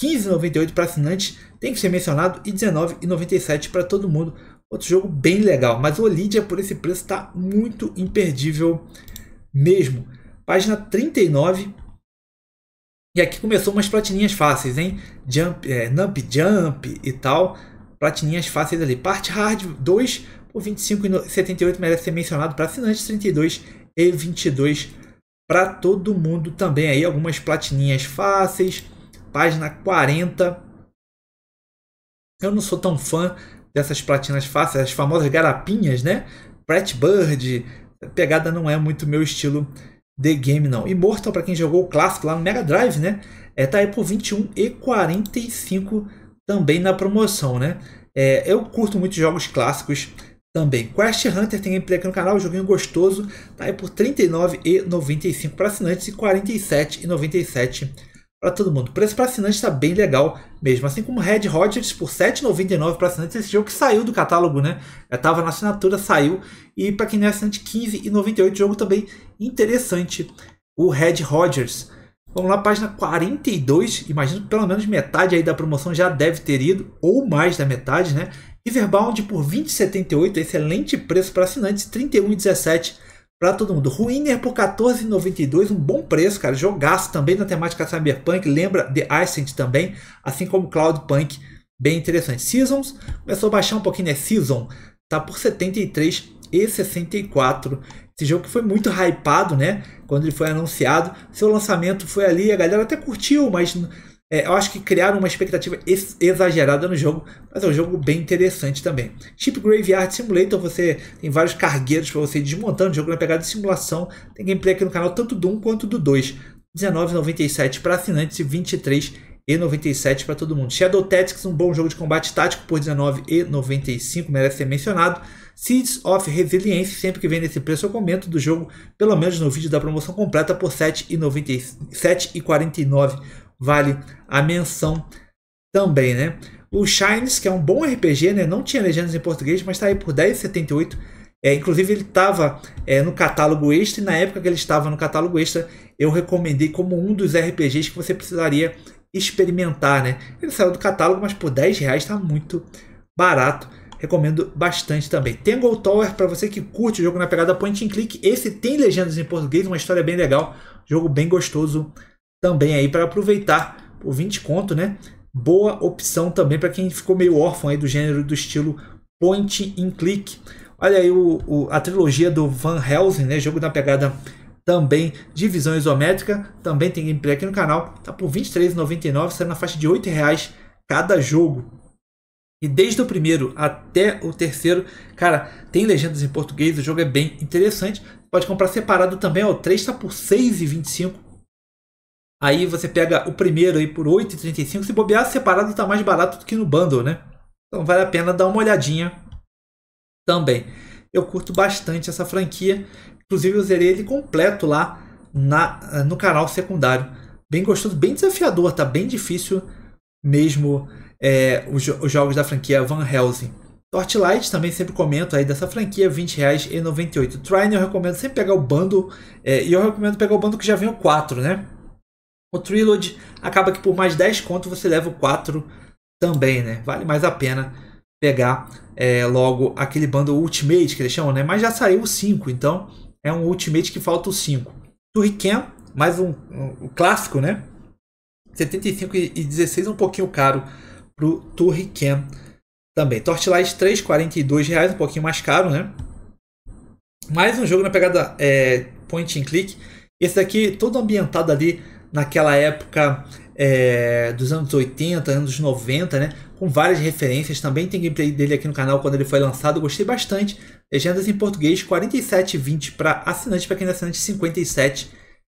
15,98 para assinante, tem que ser mencionado, e 19,97 para todo mundo. Outro jogo bem legal, mas o Lydia por esse preço está muito imperdível mesmo. Página 39. E aqui começou umas platininhas fáceis, hein? Jump, é, Nump Jump e tal. Platininhas fáceis ali. Parte Hard 2 por 25,78 merece ser mencionado para assinantes, 32 e 22 para todo mundo também aí algumas platininhas fáceis página 40. Eu não sou tão fã dessas platinas fáceis, as famosas garapinhas, né? Pret Bird, pegada não é muito meu estilo de game não. Immortal para quem jogou o clássico lá no Mega Drive, né? É tá aí por 21 e 45 também na promoção, né? É, eu curto muitos jogos clássicos também. Quest Hunter tem gameplay aqui no canal, um joguinho gostoso, tá aí por 39 e 95 para assinantes e 47 e para todo mundo. O preço para assinante está bem legal mesmo. Assim como Red Rogers por 7,99 para assinante, esse jogo que saiu do catálogo, né? Estava é, na assinatura, saiu. E para quem não é assinante, 15,98. Jogo também interessante. O Red Rogers. Vamos lá, página 42. Imagino que pelo menos metade aí da promoção já deve ter ido, ou mais da metade, né? Riverbound por 20,78. Excelente preço para assinantes, 31,17 para todo mundo. Ruiner por 14,92, um bom preço, cara. Jogaço também na temática Cyberpunk, lembra The Ascent também, assim como Cloudpunk, bem interessante. Seasons, começou a baixar um pouquinho, né? Season tá por 73 e 64. Esse jogo que foi muito hypado, né? Quando ele foi anunciado, seu lançamento foi ali, a galera até curtiu, mas é, eu acho que criaram uma expectativa ex exagerada no jogo, mas é um jogo bem interessante também. Chip Graveyard Simulator, você tem vários cargueiros para você ir desmontando, o jogo na pegada de simulação. Tem gameplay aqui no canal tanto do 1 quanto do 2. R$19,97 para assinantes e R$23,97 para todo mundo. Shadow Tactics, um bom jogo de combate tático por R$19,95, merece ser mencionado. Seeds of Resilience, sempre que vem nesse preço eu comento do jogo, pelo menos no vídeo da promoção completa, por R$7,49 vale a menção também, né? O Shines, que é um bom RPG, né? Não tinha legendas em português, mas está aí por 10,78. É, inclusive, ele estava é, no catálogo extra, e na época que ele estava no catálogo extra, eu recomendei como um dos RPGs que você precisaria experimentar, né? Ele saiu do catálogo, mas por 10 reais está muito barato. Recomendo bastante também. Tangle Tower, para você que curte o jogo na pegada point and click, esse tem legendas em português, uma história bem legal, jogo bem gostoso também aí para aproveitar por 20 conto, né? Boa opção também para quem ficou meio órfão aí do gênero do estilo point and click. Olha aí o, o, a trilogia do Van Helsing, né? Jogo da pegada também de visão isométrica, também tem gameplay aqui no canal, tá por R$ 23,99, será na faixa de R$ reais cada jogo. E desde o primeiro até o terceiro, cara, tem legendas em português, o jogo é bem interessante. Pode comprar separado também, ó, o 3 tá por R$ 6,25 Aí você pega o primeiro aí por 8,35. Se bobear separado, está mais barato do que no bundle, né? Então vale a pena dar uma olhadinha também. Eu curto bastante essa franquia. Inclusive eu zerei ele completo lá na, no canal secundário. Bem gostoso, bem desafiador, tá bem difícil mesmo é, os, os, jogos da franquia Van Helsing. Torchlight também sempre comento aí dessa franquia, R$20,98. Trine eu recomendo sempre pegar o bundle, é, e eu recomendo pegar o bundle que já vem o 4, né? o Trilogy, acaba que por mais 10 conto você leva o 4 também, né? Vale mais a pena pegar é, logo aquele bundle Ultimate que eles chamam, né? Mas já saiu o 5, então é um Ultimate que falta o 5. Turrican, mais um, um, um, clássico, né? 75 e 16 é um pouquinho caro pro Turrican também. Torchlight 3, 42 reais, um pouquinho mais caro, né? Mais um jogo na pegada é, point and click. Esse daqui todo ambientado ali naquela época é, dos anos 80, anos 90, né? Com várias referências. Também tem gameplay dele aqui no canal quando ele foi lançado. gostei bastante. Legendas em português 47,20 para assinante, para quem é assinante 57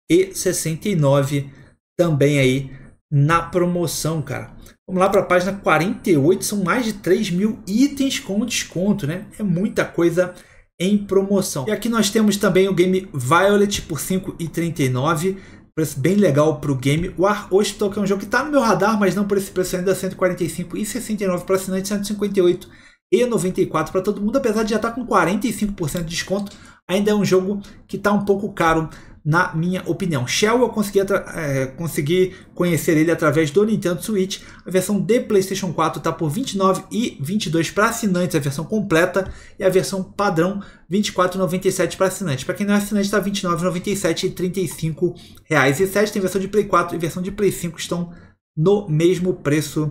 e 69 também aí na promoção, cara. Vamos lá para a página 48, são mais de 3 mil itens com desconto, né? É muita coisa em promoção. E aqui nós temos também o game Violet por 5,39 preço bem legal para o game. O Ar Hostel, que é um jogo que está no meu radar, mas não por esse preço ainda, 145 e 69 para assinante, 158 e 94 para todo mundo, apesar de já estar tá com 45% de desconto, ainda é um jogo que está um pouco caro na minha opinião. Shell eu consegui, é, consegui conhecer ele através do Nintendo Switch. A versão de PlayStation 4 está por 29 e 22 para assinantes, a versão completa e a versão padrão 24,97 para assinante. Para quem não é assinante está 29,97 e 35 reais. E 7 tem versão de Play 4 e versão de Play 5 estão no mesmo preço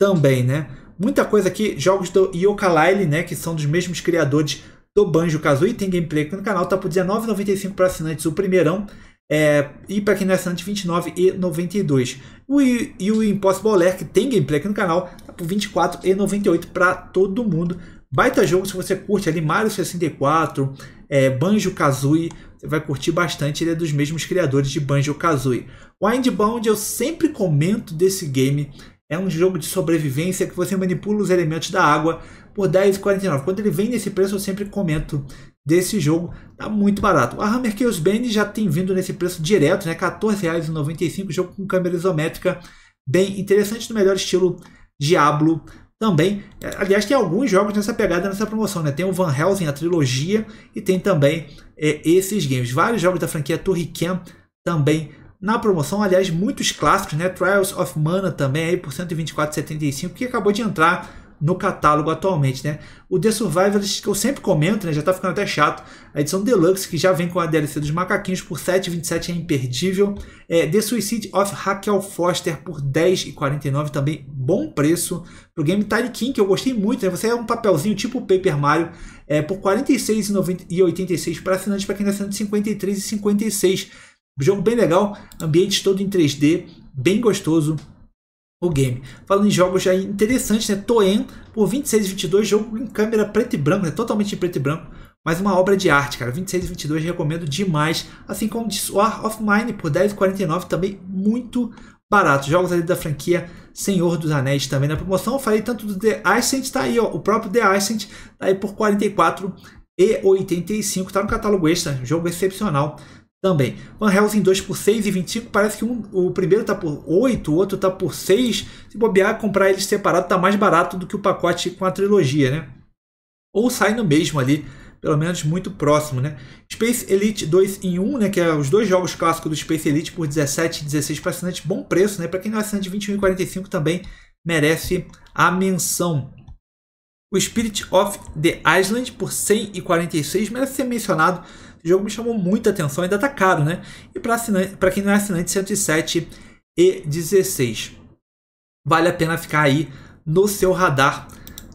também, né? Muita coisa aqui, jogos do Yooka-Laylee, né, que são dos mesmos criadores do Banjo-Kazooie. Tem gameplay aqui no canal, tá por R$19,95 para assinantes o primeirão. É, e para quem não é assinante, R$29,92. O, e o Impossible Lair, que tem gameplay aqui no canal, tá por R$24,98 para todo mundo. Baita jogo se você curte ali Mario 64, é, Banjo-Kazooie, você vai curtir bastante, ele é dos mesmos criadores de Banjo-Kazooie. Windbound, eu sempre comento desse game, é um jogo de sobrevivência que você manipula os elementos da água por 10,49. Quando ele vem nesse preço, eu sempre comento desse jogo, tá muito barato. A Hammer Chaos Band já tem vindo nesse preço direto, né? R$14,95, jogo com câmera isométrica bem interessante, no melhor estilo Diablo também. É, aliás, tem alguns jogos nessa pegada, nessa promoção, né? Tem o Van Helsing, a trilogia, e tem também é, esses games. Vários jogos da franquia Turrican também na promoção. Aliás, muitos clássicos, né? Trials of Mana também aí por 124,75, que acabou de entrar no catálogo atualmente, né? O The Survivalist, que eu sempre comento, né? Já tá ficando até chato. A edição Deluxe, que já vem com a DLC dos macaquinhos por 7,27 é imperdível. É, The Suicide of Raquel Foster por 10,49 também bom preço. Pro game Tile King, que eu gostei muito, né? Você é um papelzinho tipo Paper Mario, é, por 46,86 para assinante, para quem tá assinando 53,56. Jogo bem legal, ambiente todo em 3D, bem gostoso, o game. Falando em jogos já é interessantes, né? Toen, por 26 e 22, jogo em câmera preto e branco, né? totalmente em preto e branco, mas uma obra de arte, cara. 26 e 22 recomendo demais. Assim como de War of Mine por 10,49, também muito barato. Jogos ali da franquia Senhor dos Anéis também na promoção. Eu falei tanto do The Ascent, tá aí, ó. O próprio The Ascent tá aí por 44 e 85, tá no catálogo extra, jogo excepcional também. Van Helsing 2 por 6,25. Parece que um, o primeiro tá por 8, o outro tá por 6. Se bobear, comprar eles separado tá mais barato do que o pacote com a trilogia, né? Ou sai no mesmo ali, pelo menos muito próximo, né? Space Elite 2 em 1, né? Que é os dois jogos clássicos do Space Elite por 17 e 16 para assinante. Bom preço, né? Para quem não é assinante, 21,45 também merece a menção. O Spirit of the Island por 100 merece ser mencionado o jogo me chamou muita atenção, ainda tá caro, né? E para quem não é assinante, 107 e 16. Vale a pena ficar aí no seu radar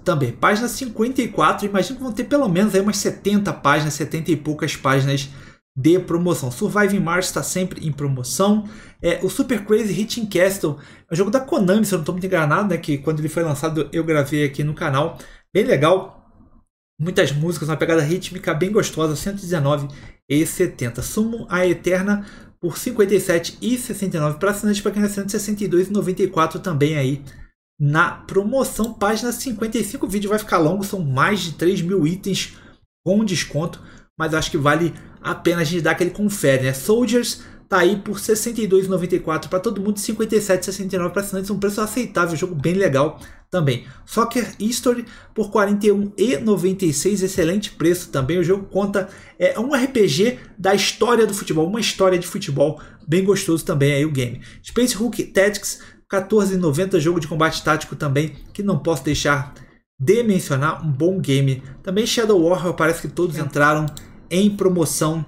também. Página 54, imagino que vão ter pelo menos aí umas 70 páginas, 70 e poucas páginas de promoção. Survive in Mars está sempre em promoção. É, o Super Crazy Hitting Castle é um jogo da Konami, se eu não estou muito enganado, né? Que quando ele foi lançado eu gravei aqui no canal. Bem legal. Muitas músicas, uma pegada rítmica bem gostosa, 119 e 70. Sumo a Eterna por 57 e 69 para assinante para quem é 162 e 94 também aí na promoção. Página 55, o vídeo vai ficar longo, são mais de 3 mil itens com desconto, mas acho que vale a pena a gente dar aquele confere, né? Soldiers tá aí por 62,94 para todo mundo e 57,69 para assinantes, um preço aceitável, jogo bem legal também. Soccer History por 41,96, excelente preço também. O jogo conta é um RPG da história do futebol, uma história de futebol bem gostoso também aí o game. Space Hulk Tactics 14,90, jogo de combate tático também, que não posso deixar de mencionar, um bom game. Também Shadow Warrior, parece que todos é. entraram em promoção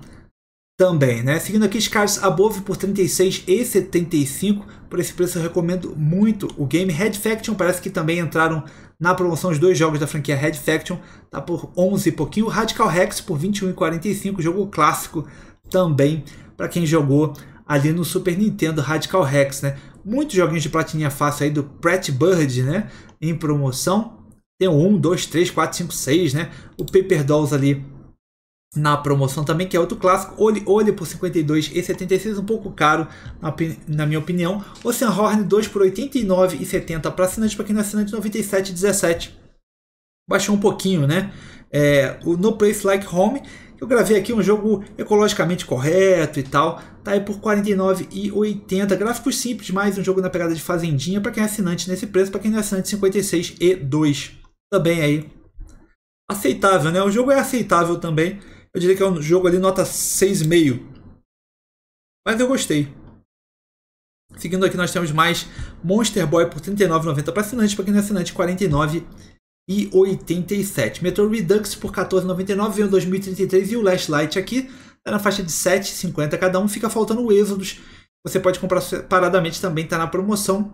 também, né? Seguindo aqui, Scars Above por 36 e 75. Por esse preço eu recomendo muito o game. Red Faction parece que também entraram na promoção os dois jogos da franquia Red Faction, tá por 11 e pouquinho. Radical Rex por 21 e 45, jogo clássico também para quem jogou ali no Super Nintendo Radical Rex, né? Muitos joguinhos de platininha fácil aí do Pratt Bird, né? Em promoção. Tem o 1, 2, 3, 4, 5, 6, né? O Paper Dolls ali na promoção também, que é outro clássico. Olhe, olhe por 52 e 76, um pouco caro, na, na minha opinião. Ocean Horn 2 por 89 e 70 para assinante, para quem não é assinante, 97 17. Baixou um pouquinho, né? É, o No Place Like Home, eu gravei aqui um jogo ecologicamente correto e tal, tá aí por 49 e 80, gráficos simples, mais um jogo na pegada de fazendinha para quem é assinante nesse preço, para quem não é assinante 56 e 2. Também aí aceitável, né? O jogo é aceitável também eu diria que é um jogo ali nota 6,5. Mas eu gostei. Seguindo aqui, nós temos mais Monster Boy por R$39,90 para assinante, para quem não é assinante, R$ 49,87. Metro Redux por R$ 14,99, vem o 2033 e o Last Light aqui está na faixa de R$ 7,50 cada um. Fica faltando o Exodus, você pode comprar separadamente, também está na promoção.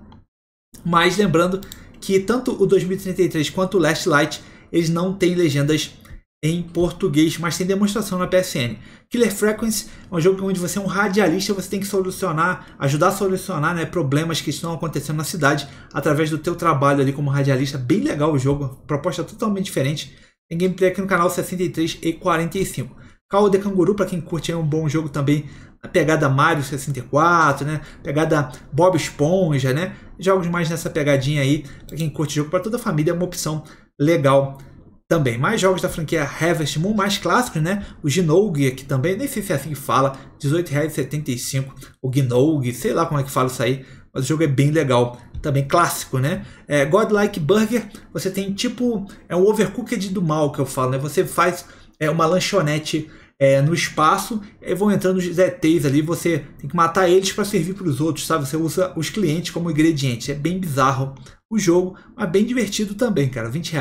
Mas lembrando que tanto o 2033 quanto o Last Light, eles não têm legendas em português, mas tem demonstração na PSN. Killer Frequency é um jogo onde você é um radialista, você tem que solucionar, ajudar a solucionar né, problemas que estão acontecendo na cidade através do teu trabalho ali como radialista. Bem legal o jogo, proposta totalmente diferente. Tem gameplay aqui no canal 63 e 45. Call of the Canguru, para quem curte, é um bom jogo também. A pegada Mario 64, né? Pegada Bob Esponja, né? Jogos mais nessa pegadinha aí, para quem curte jogo para toda a família, é uma opção legal também mais jogos da franquia Harvest Moon, mais clássicos, né? O Gnogue aqui também, nem sei se é assim que fala, R$18,75 o Gnogue, sei lá como é que fala isso aí, mas o jogo é bem legal, também clássico, né? É, Godlike Burger, você tem tipo, é um overcooked do mal que eu falo, né? Você faz é, uma lanchonete é, no espaço, e vão entrando os ETs ali, você tem que matar eles para servir para os outros, sabe? Você usa os clientes como ingrediente, é bem bizarro o jogo, mas bem divertido também, cara, 20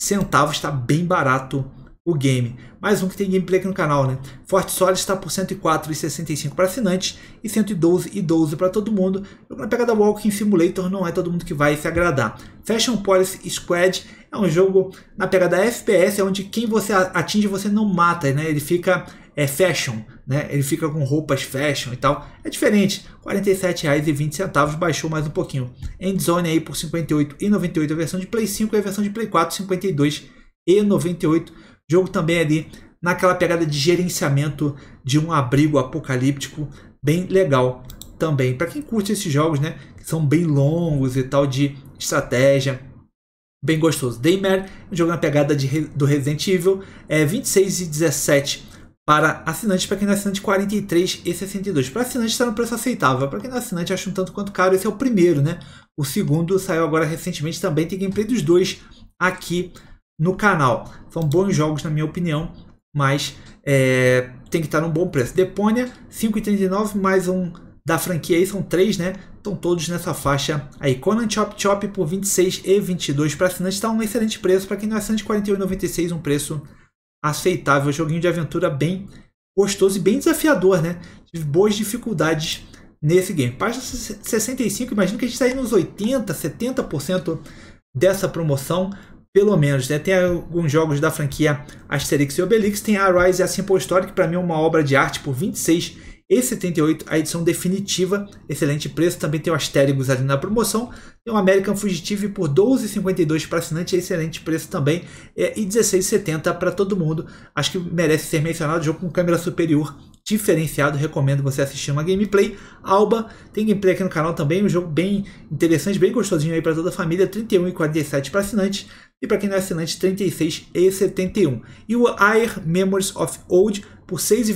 centavos, está bem barato o game. Mais um que tem gameplay aqui no canal, né? Forte Solid está por 104,65 para assinantes e 112,12 para todo mundo. Na pegada Walking Simulator não é todo mundo que vai se agradar. Fashion Police Squad é um jogo na pegada FPS, é onde quem você atinge você não mata, né? Ele fica é fashion, né? Ele fica com roupas fashion e tal. É diferente. R$ 47,20 baixou mais um pouquinho. Endzone aí por R$ 58,98 a versão de Play 5 e a versão de Play 4 52,98. Jogo também ali naquela pegada de gerenciamento de um abrigo apocalíptico bem legal também. Para quem curte esses jogos, né, que são bem longos e tal de estratégia, bem gostoso. Daymare, jogo na pegada de, do Resident Evil, é 26 e 17 para assinantes, para quem não é assinante, 43 e 62. É para assinante está no é preço aceitável, para quem não é assinante, acho um tanto quanto caro. Esse é o primeiro, né? O segundo saiu agora recentemente também, tem gameplay dos dois aqui no canal. São bons jogos, na minha opinião, mas é, tem que estar tá num bom preço. Deponia, 5,39 mais um da franquia aí, são três, né? Estão todos nessa faixa aí. Conan Chop Chop por 26 e 22 para assinante está um excelente preço, para quem não é assinante, 41,96, um preço aceitável. É joguinho de aventura bem gostoso e bem desafiador, né? Tive boas dificuldades nesse game. Página 65, imagino que a gente está aí nos 80%, 70% dessa promoção, pelo menos. Né? Tem alguns jogos da franquia Asterix e Obelix, tem a Rise e a Simple Story, que para mim é uma obra de arte por 26 e 78, a edição definitiva. Excelente preço, também tem o Astérigos ali na promoção. Tem o American Fugitive por 12,52 para assinante, excelente preço também. É, e 16,70 para todo mundo. Acho que merece ser mencionado. Jogo com câmera superior diferenciado, recomendo você assistir uma gameplay. Alba, tem gameplay aqui no canal também, um jogo bem interessante, bem gostosinho aí para toda a família, 31 para assinante e para quem não é assinante 36 e 71. E o Air Memories of Old por 6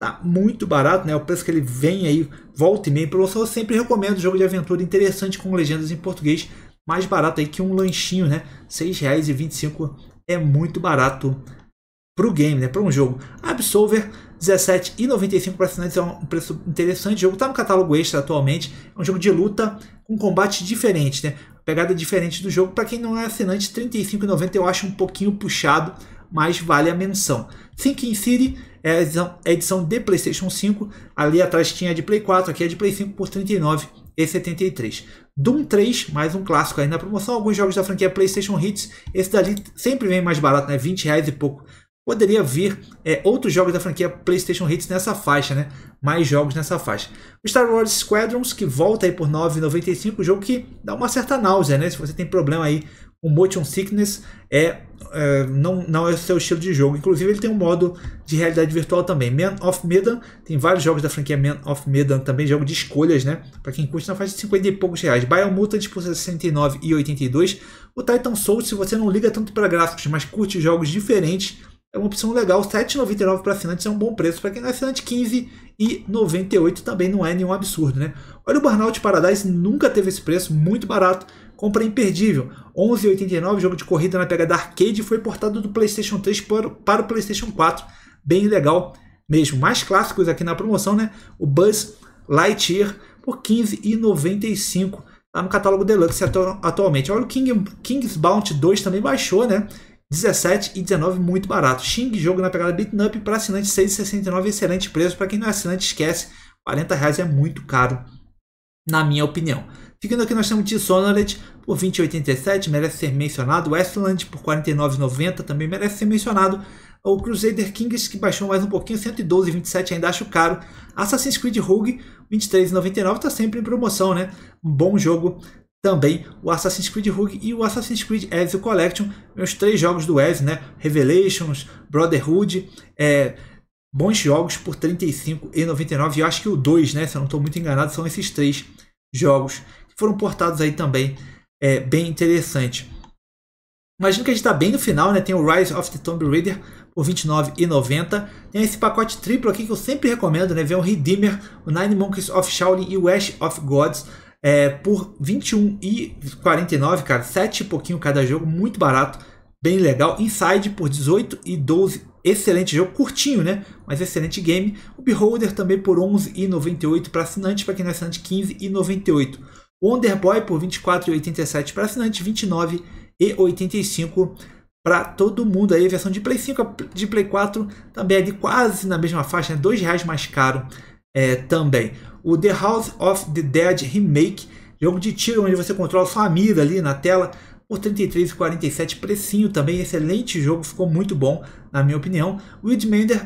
tá muito barato, né? O preço que ele vem aí, volta e meia em promoção. Eu sempre recomendo jogo de aventura interessante com legendas em português, mais barato aí que um lanchinho, né? R$ 6,25 é muito barato pro game, né? Para um jogo. Absolver R$17,95 para assinantes é um preço interessante. O jogo tá no catálogo extra atualmente. É um jogo de luta com combate diferente, né? Pegada diferente do jogo. Para quem não é assinante, R$35,90 eu acho um pouquinho puxado, mas vale a menção. Thinking City é a edição, a edição de PlayStation 5. Ali atrás tinha a de Play 4, aqui é de Play 5 por R$ 39,73. Doom 3, mais um clássico aí na promoção. Alguns jogos da franquia PlayStation Hits. Esse dali sempre vem mais barato, né? 20 reais e pouco. Poderia vir é, outros jogos da franquia PlayStation Hits nessa faixa, né? Mais jogos nessa faixa. O Star Wars Squadrons, que volta aí por R$ 9,95. Jogo que dá uma certa náusea, né? Se você tem problema aí o motion sickness é, é, não, não é o seu estilo de jogo. Inclusive, ele tem um modo de realidade virtual também. Man of Medan, tem vários jogos da franquia Man of Medan também, jogo de escolhas, né? Para quem custa na faixa de 50 e poucos reais. Biomutant por 69 e 82. O Titan Souls, se você não liga tanto para gráficos, mas curte jogos diferentes, é uma opção legal. 7,99 para assinantes é um bom preço. Para quem não é assinante, 15 e 98 também não é nenhum absurdo, né? Olha o Burnout Paradise, nunca teve esse preço, muito barato. Compra imperdível. 11,89, jogo de corrida na pegada arcade, foi portado do PlayStation 3 para o PlayStation 4. Bem legal mesmo. Mais clássicos aqui na promoção, né? O Buzz Lightyear por 15,95. Tá no catálogo Deluxe atu atualmente. Olha o King, King's Bounty 2 também baixou, né? 17 e 19 muito barato. Xing, jogo na pegada beat'em up para assinante 6,69, excelente preço. Para quem não é assinante, esquece. 40 reais é muito caro, na minha opinião. Seguindo aqui, nós temos Dishonored por 20,87, merece ser mencionado. Westland por 49,90 também merece ser mencionado. O Crusader Kings, que baixou mais um pouquinho, 112,27, ainda acho caro. Assassin's Creed Rogue, 23,99, está sempre em promoção, né? Um bom jogo também o Assassin's Creed Rogue e o Assassin's Creed Ezio Collection, meus três jogos do Ezio, né? Revelations, Brotherhood, é, bons jogos por R$ 35,99. E eu acho que o 2, né? Se eu não estou muito enganado, são esses três jogos que foram portados aí também, é bem interessante. Imagino que a gente está bem no final, né? Tem o Rise of the Tomb Raider por R$29,90. Tem esse pacote triplo aqui que eu sempre recomendo, né? Vem o Redeemer, o Nine Monkeys of Shaolin e o Ash of Gods é, por R$21,49, cara. sete e pouquinho cada jogo, muito barato, bem legal. Inside por 18 e 12 Excelente jogo, curtinho, né? Mas excelente game. O Beholder também por 11,98 para assinante, para quem não é assinante, 15,98. Wonder Boy por 24,87 para assinante, 29,85 para todo mundo. Aí a versão de Play 5, de Play 4 também é de quase na mesma faixa, né? R$ reais mais caro é, também. O The House of the Dead Remake, jogo de tiro onde você controla só a mira ali na tela por 33 e 47, precinho também, excelente jogo, ficou muito bom, na minha opinião. O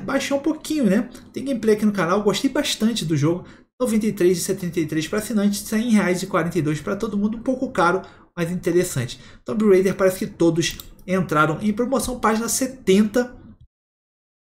baixou um pouquinho, né? Tem gameplay aqui no canal, gostei bastante do jogo. 93 e 73 para assinantes, R$ 100,42 para todo mundo, um pouco caro, mas interessante. Tomb Raider parece que todos entraram em promoção, página 70.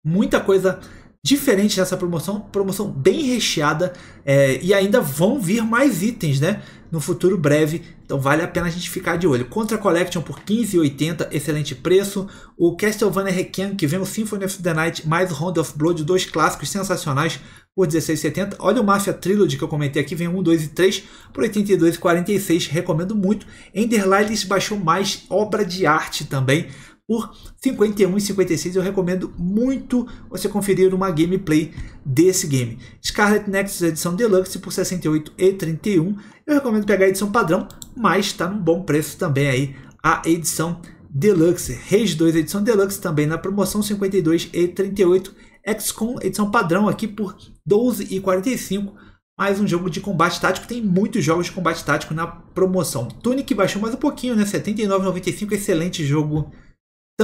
Muita coisa diferente nessa promoção, promoção bem recheada é, e ainda vão vir mais itens, né? no futuro breve, então vale a pena a gente ficar de olho. Contra Collection por 15,80, excelente preço. O Castlevania Requiem, que vem o Symphony of the Night mais o Round of Blood, dois clássicos sensacionais por 16,70. Olha o Mafia Trilogy que eu comentei aqui, vem 1, 2 e 3 por 82,46, recomendo muito. Enderlilis baixou mais obra de arte também, por 51 e 56. Eu recomendo muito você conferir uma gameplay desse game. Scarlet Nexus edição Deluxe por 68 e 31. Eu recomendo pegar a edição padrão, mas está num bom preço também aí a edição Deluxe. Rage 2 edição Deluxe também na promoção 52 e 38. XCOM edição padrão aqui por 12 e 45 mais um jogo de combate tático. Tem muitos jogos de combate tático na promoção. Tunic baixou mais um pouquinho, né? R$ 79,95. Excelente jogo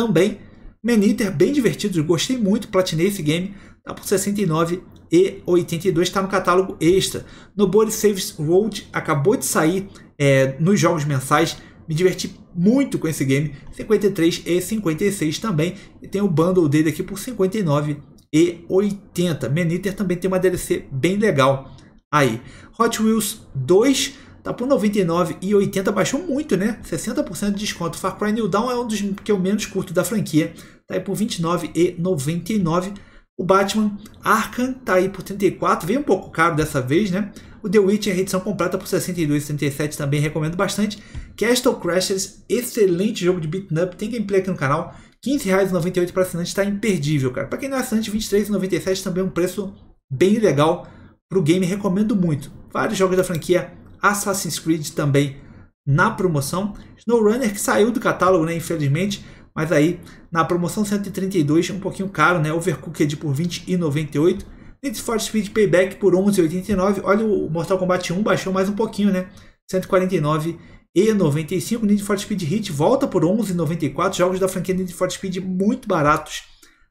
também. Meniter bem divertido, gostei muito, platinei esse game, tá por 69 e 82 está no catálogo extra. No Body Saves Road acabou de sair é, nos jogos mensais. Me diverti muito com esse game. 53 e 56 também. E tem o bundle dele aqui por 59 e 80. Meniter também tem uma DLC bem legal aí. Hot Wheels 2 tá por 99 e 80 baixou muito, né? 60% de desconto. Far Cry New Dawn é um dos que eu menos curto da franquia, tá aí por 29 e 99. O Batman Arkham tá aí por 34, veio um pouco caro dessa vez, né? O The Witcher, a edição completa por 62 e também recomendo bastante. Castle Crashers, excelente jogo de beat'em up, tem gameplay aqui no canal. R$15,98 para assinante está imperdível, cara. Para quem não é assinante, R$23,97 também é um preço bem legal para o game, recomendo muito. Vários jogos da franquia Assassin's Creed também na promoção. SnowRunner que saiu do catálogo, né, infelizmente, mas aí na promoção 132 um pouquinho caro, né? Overcooked por 20,98. Need for Speed Payback por 11,89. Olha o Mortal Kombat 1 baixou mais um pouquinho, né? 149 e 95 Need for Speed Heat volta por 11,94 jogos da franquia Need for Speed muito baratos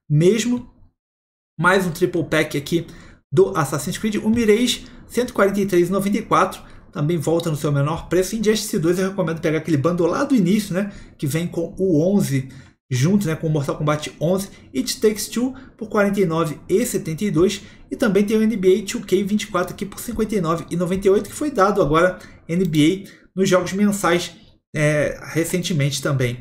mesmo mais um triple pack aqui do Assassin's Creed o Mirage 143,94 também volta no seu menor preço. em Justice 2 eu recomendo pegar aquele bando lá do início, né, que vem com o 11 junto, né, com Mortal Kombat 11 e It Takes Two por 49 e 72 e também tem o NBA 2K 24 aqui por 59 e 98 que foi dado agora NBA nos jogos mensais é, recentemente também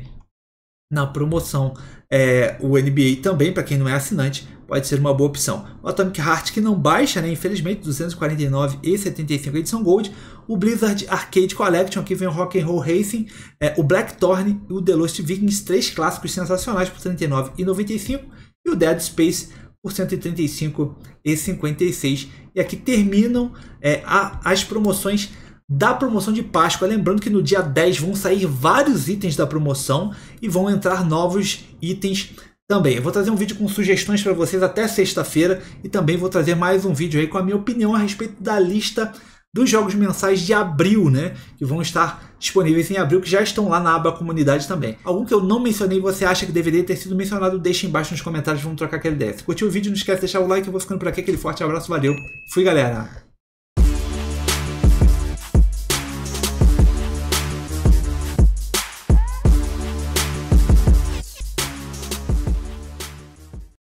na promoção é, o NBA também para quem não é assinante pode ser uma boa opção. O Atomic Heart que não baixa, né? Infelizmente, 249 e 75 edição Gold. O Blizzard Arcade Collection, aqui vem o Rock and Roll Racing, é, o Blackthorn e o The Lost Vikings, três clássicos sensacionais por 39 e 95 e o Dead Space por 135 e 56. E aqui terminam é, a, as promoções da promoção de Páscoa. Lembrando que no dia 10 vão sair vários itens da promoção e vão entrar novos itens também. Eu vou trazer um vídeo com sugestões para vocês até sexta-feira e também vou trazer mais um vídeo aí com a minha opinião a respeito da lista dos jogos mensais de abril, né? Que vão estar disponíveis em abril, que já estão lá na aba comunidade também. Algum que eu não mencionei você acha que deveria ter sido mencionado, deixa embaixo nos comentários, vamos trocar aquela ideia. Se curtiu o vídeo, não esquece de deixar o like, eu vou ficando por aqui, aquele forte abraço, valeu, fui galera!